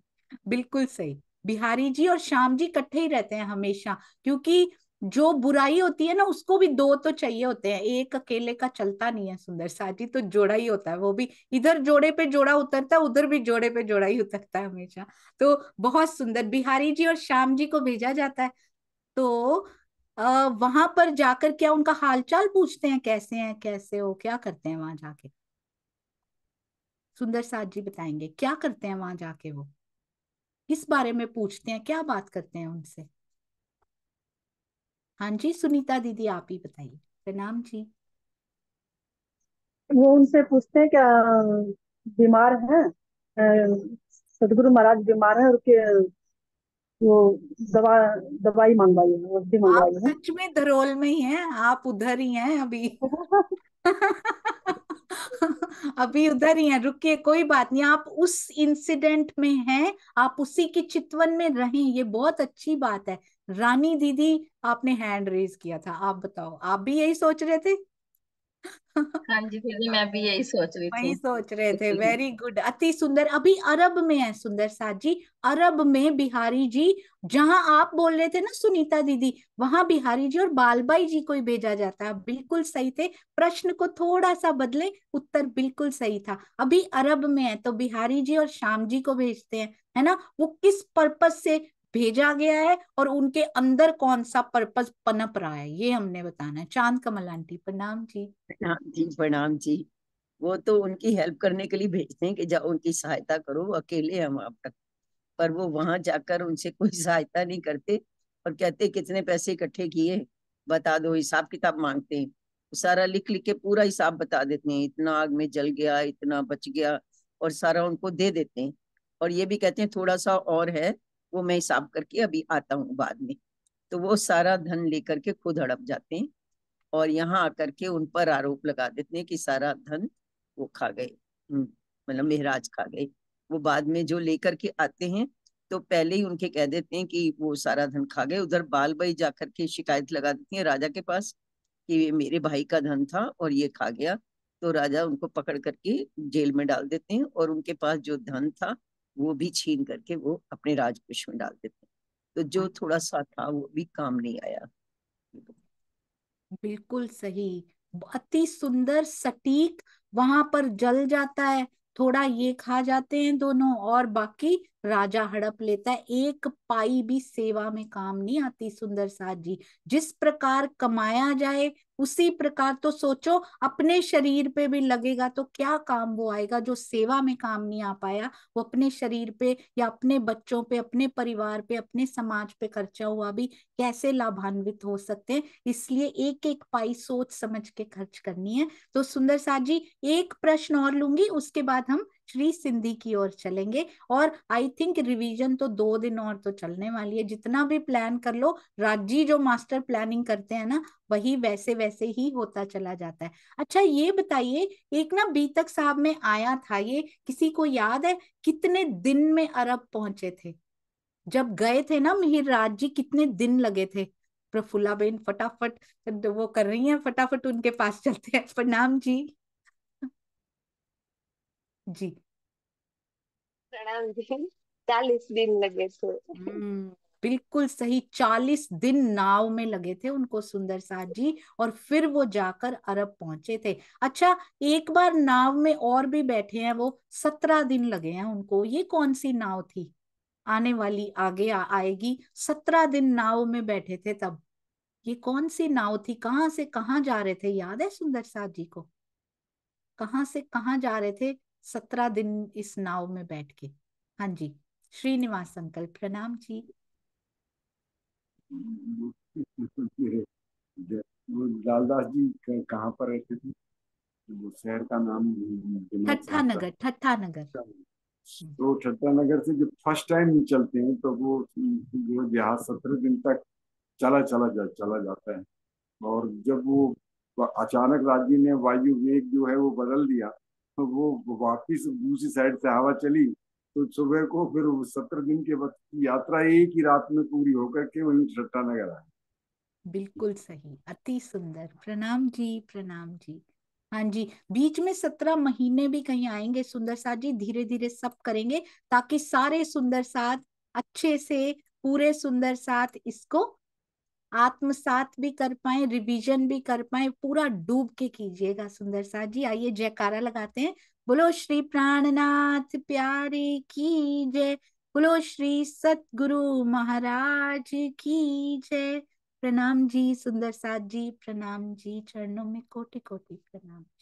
बिल्कुल सही बिहारी जी और श्याम जी इकट्ठे ही रहते हैं हमेशा क्योंकि जो बुराई होती है ना उसको भी दो तो चाहिए होते हैं एक अकेले का चलता नहीं है सुंदर साजी तो जोड़ा ही होता है वो भी इधर जोड़े पे जोड़ा उतरता है उधर भी जोड़े पे जोड़ा ही उतरता है हमेशा तो बहुत सुंदर बिहारी जी और श्याम जी को भेजा जाता है तो अः वहां पर जाकर क्या उनका हालचाल पूछते हैं कैसे हैं कैसे हो क्या करते हैं वहां जाके सुंदर साथ जी बताएंगे क्या करते हैं वहां जाके वो किस बारे में पूछते हैं क्या बात करते हैं उनसे हाँ जी सुनीता दीदी आप ही बताइए प्रणाम जी वो उनसे पूछते हैं क्या बीमार है सदगुरु महाराज बीमार है और के वो दवा दवाई मंगवाई है औषधि मंगवाई है सच में धरोल में ही हैं आप उधर ही हैं अभी अभी उधर ही हैं रुकिए कोई बात नहीं आप उस इंसिडेंट में हैं आप उसी की चितवन में रहें ये बहुत अच्छी बात है रानी दीदी आपने हैंड रेज किया था आप बताओ आप भी यही सोच रहे थे हाँ जी दीदी मैं भी यही सोच रही थी वही सोच रहे थे वेरी गुड अति सुंदर अभी अरब में है सुंदर साथ जी अरब में बिहारी जी जहां आप बोल रहे थे ना सुनीता दीदी वहां बिहारी जी और बालबाई जी को ही भेजा जाता है बिल्कुल सही थे प्रश्न को थोड़ा सा बदले उत्तर बिल्कुल सही था अभी अरब में है तो बिहारी जी और श्याम जी को भेजते हैं है ना वो किस पर्पज से भेजा गया है और उनके अंदर कौन सा पर्पज पनप रहा है ये हमने बताना है चांद कमल आंटी प्रणाम जी प्रणाम जी प्रणाम जी वो तो उनकी हेल्प करने के लिए भेजते हैं कि जाओ उनकी सहायता करो अकेले हम आप तक पर वो वहां जाकर उनसे कोई सहायता नहीं करते और कहते कितने पैसे इकट्ठे किए बता दो हिसाब किताब मांगते हैं सारा लिख लिख के पूरा हिसाब बता देते हैं इतना आग में जल गया इतना बच गया और सारा उनको दे देते हैं और ये भी कहते हैं थोड़ा सा और है वो मैं हिसाब करके अभी आता हूँ बाद में तो वो सारा धन लेकर के खुद हड़प जाते हैं और यहाँ आकर के उन पर आरोप लगा देते हैं कि सारा धन वो खा गए हम्म, मतलब मेहराज खा गए वो बाद में जो लेकर के आते हैं तो पहले ही उनके कह देते हैं कि वो सारा धन खा गए उधर बाल भाई जाकर के शिकायत लगा देती है राजा के पास कि मेरे भाई का धन था और ये खा गया तो राजा उनको पकड़ करके जेल में डाल देते हैं और उनके पास जो धन था वो भी छीन करके वो अपने राजकोष में डाल देते तो जो हाँ। थोड़ा सा था वो भी काम नहीं आया बिल्कुल सही अति सुंदर सटीक वहां पर जल जाता है थोड़ा ये खा जाते हैं दोनों और बाकी राजा हड़प लेता है एक पाई भी सेवा में काम नहीं आती सुंदर साथ जी जिस प्रकार कमाया जाए उसी प्रकार तो सोचो अपने शरीर पे भी लगेगा तो क्या काम वो आएगा जो सेवा में काम नहीं आ पाया वो अपने शरीर पे या अपने बच्चों पे अपने परिवार पे अपने समाज पे खर्चा हुआ भी कैसे लाभान्वित हो सकते हैं इसलिए एक एक पाई सोच समझ के खर्च करनी है तो सुंदर साहब जी एक प्रश्न और लूंगी उसके बाद हम श्री सिंधी की ओर चलेंगे और आई थिंक रिवीजन तो दो दिन और तो चलने वाली है जितना भी प्लान कर लो राज्य जो मास्टर प्लानिंग करते हैं ना वही वैसे वैसे ही होता चला जाता है अच्छा ये बताइए एक ना बीतक साहब में आया था ये किसी को याद है कितने दिन में अरब पहुंचे थे जब गए थे ना मिहिर राज जी कितने दिन लगे थे प्रफुल्ला बेन फटाफट वो कर रही हैं फटाफट उनके पास चलते हैं प्रणाम जी जी चालीस दिन लगे थे हम्म बिल्कुल सही चालीस दिन नाव में लगे थे उनको सुंदर साथ जी और फिर वो जाकर अरब पहुंचे थे अच्छा एक बार नाव में और भी बैठे हैं वो सत्रह दिन लगे हैं उनको ये कौन सी नाव थी आने वाली आगे आ, आएगी सत्रह दिन नाव में बैठे थे तब ये कौन सी नाव थी कहाँ से कहाँ जा रहे थे याद है सुंदर साथ जी को कहाँ से कहाँ जा रहे थे सत्रह दिन इस नाव में बैठ के हाँ जी श्रीनिवास अंकल प्रणाम जी लालदास जी कहाँ पर रहते थे वो शहर का नाम ठट्ठा नगर ठट्ठा नगर अच्छा, तो ठट्टा नगर से जब फर्स्ट टाइम चलते हैं तो वो जो जहाज सत्रह दिन तक चला चला जा चला जाता है और जब वो अचानक राज्य ने वायु वेग जो है वो बदल दिया तो वो वापिस दूसरी साइड से हवा चली तो सुबह को फिर सत्रह दिन के वक्त की यात्रा एक ही रात में पूरी होकर के वही छट्टा नगर आए बिल्कुल सही अति सुंदर प्रणाम जी प्रणाम जी हाँ जी बीच में सत्रह महीने भी कहीं आएंगे सुंदर साथ जी धीरे धीरे सब करेंगे ताकि सारे सुंदर साथ अच्छे से पूरे सुंदर साथ इसको आत्मसात भी कर पाए रिवीजन भी कर पाए पूरा डूब के कीजिएगा सुंदर साथ जी आइए जयकारा लगाते हैं बोलो श्री प्राणनाथ प्यारे की जय बोलो श्री सतगुरु महाराज की जय प्रणाम जी सुंदर साथ जी प्रणाम जी चरणों में कोटि कोटि प्रणाम जी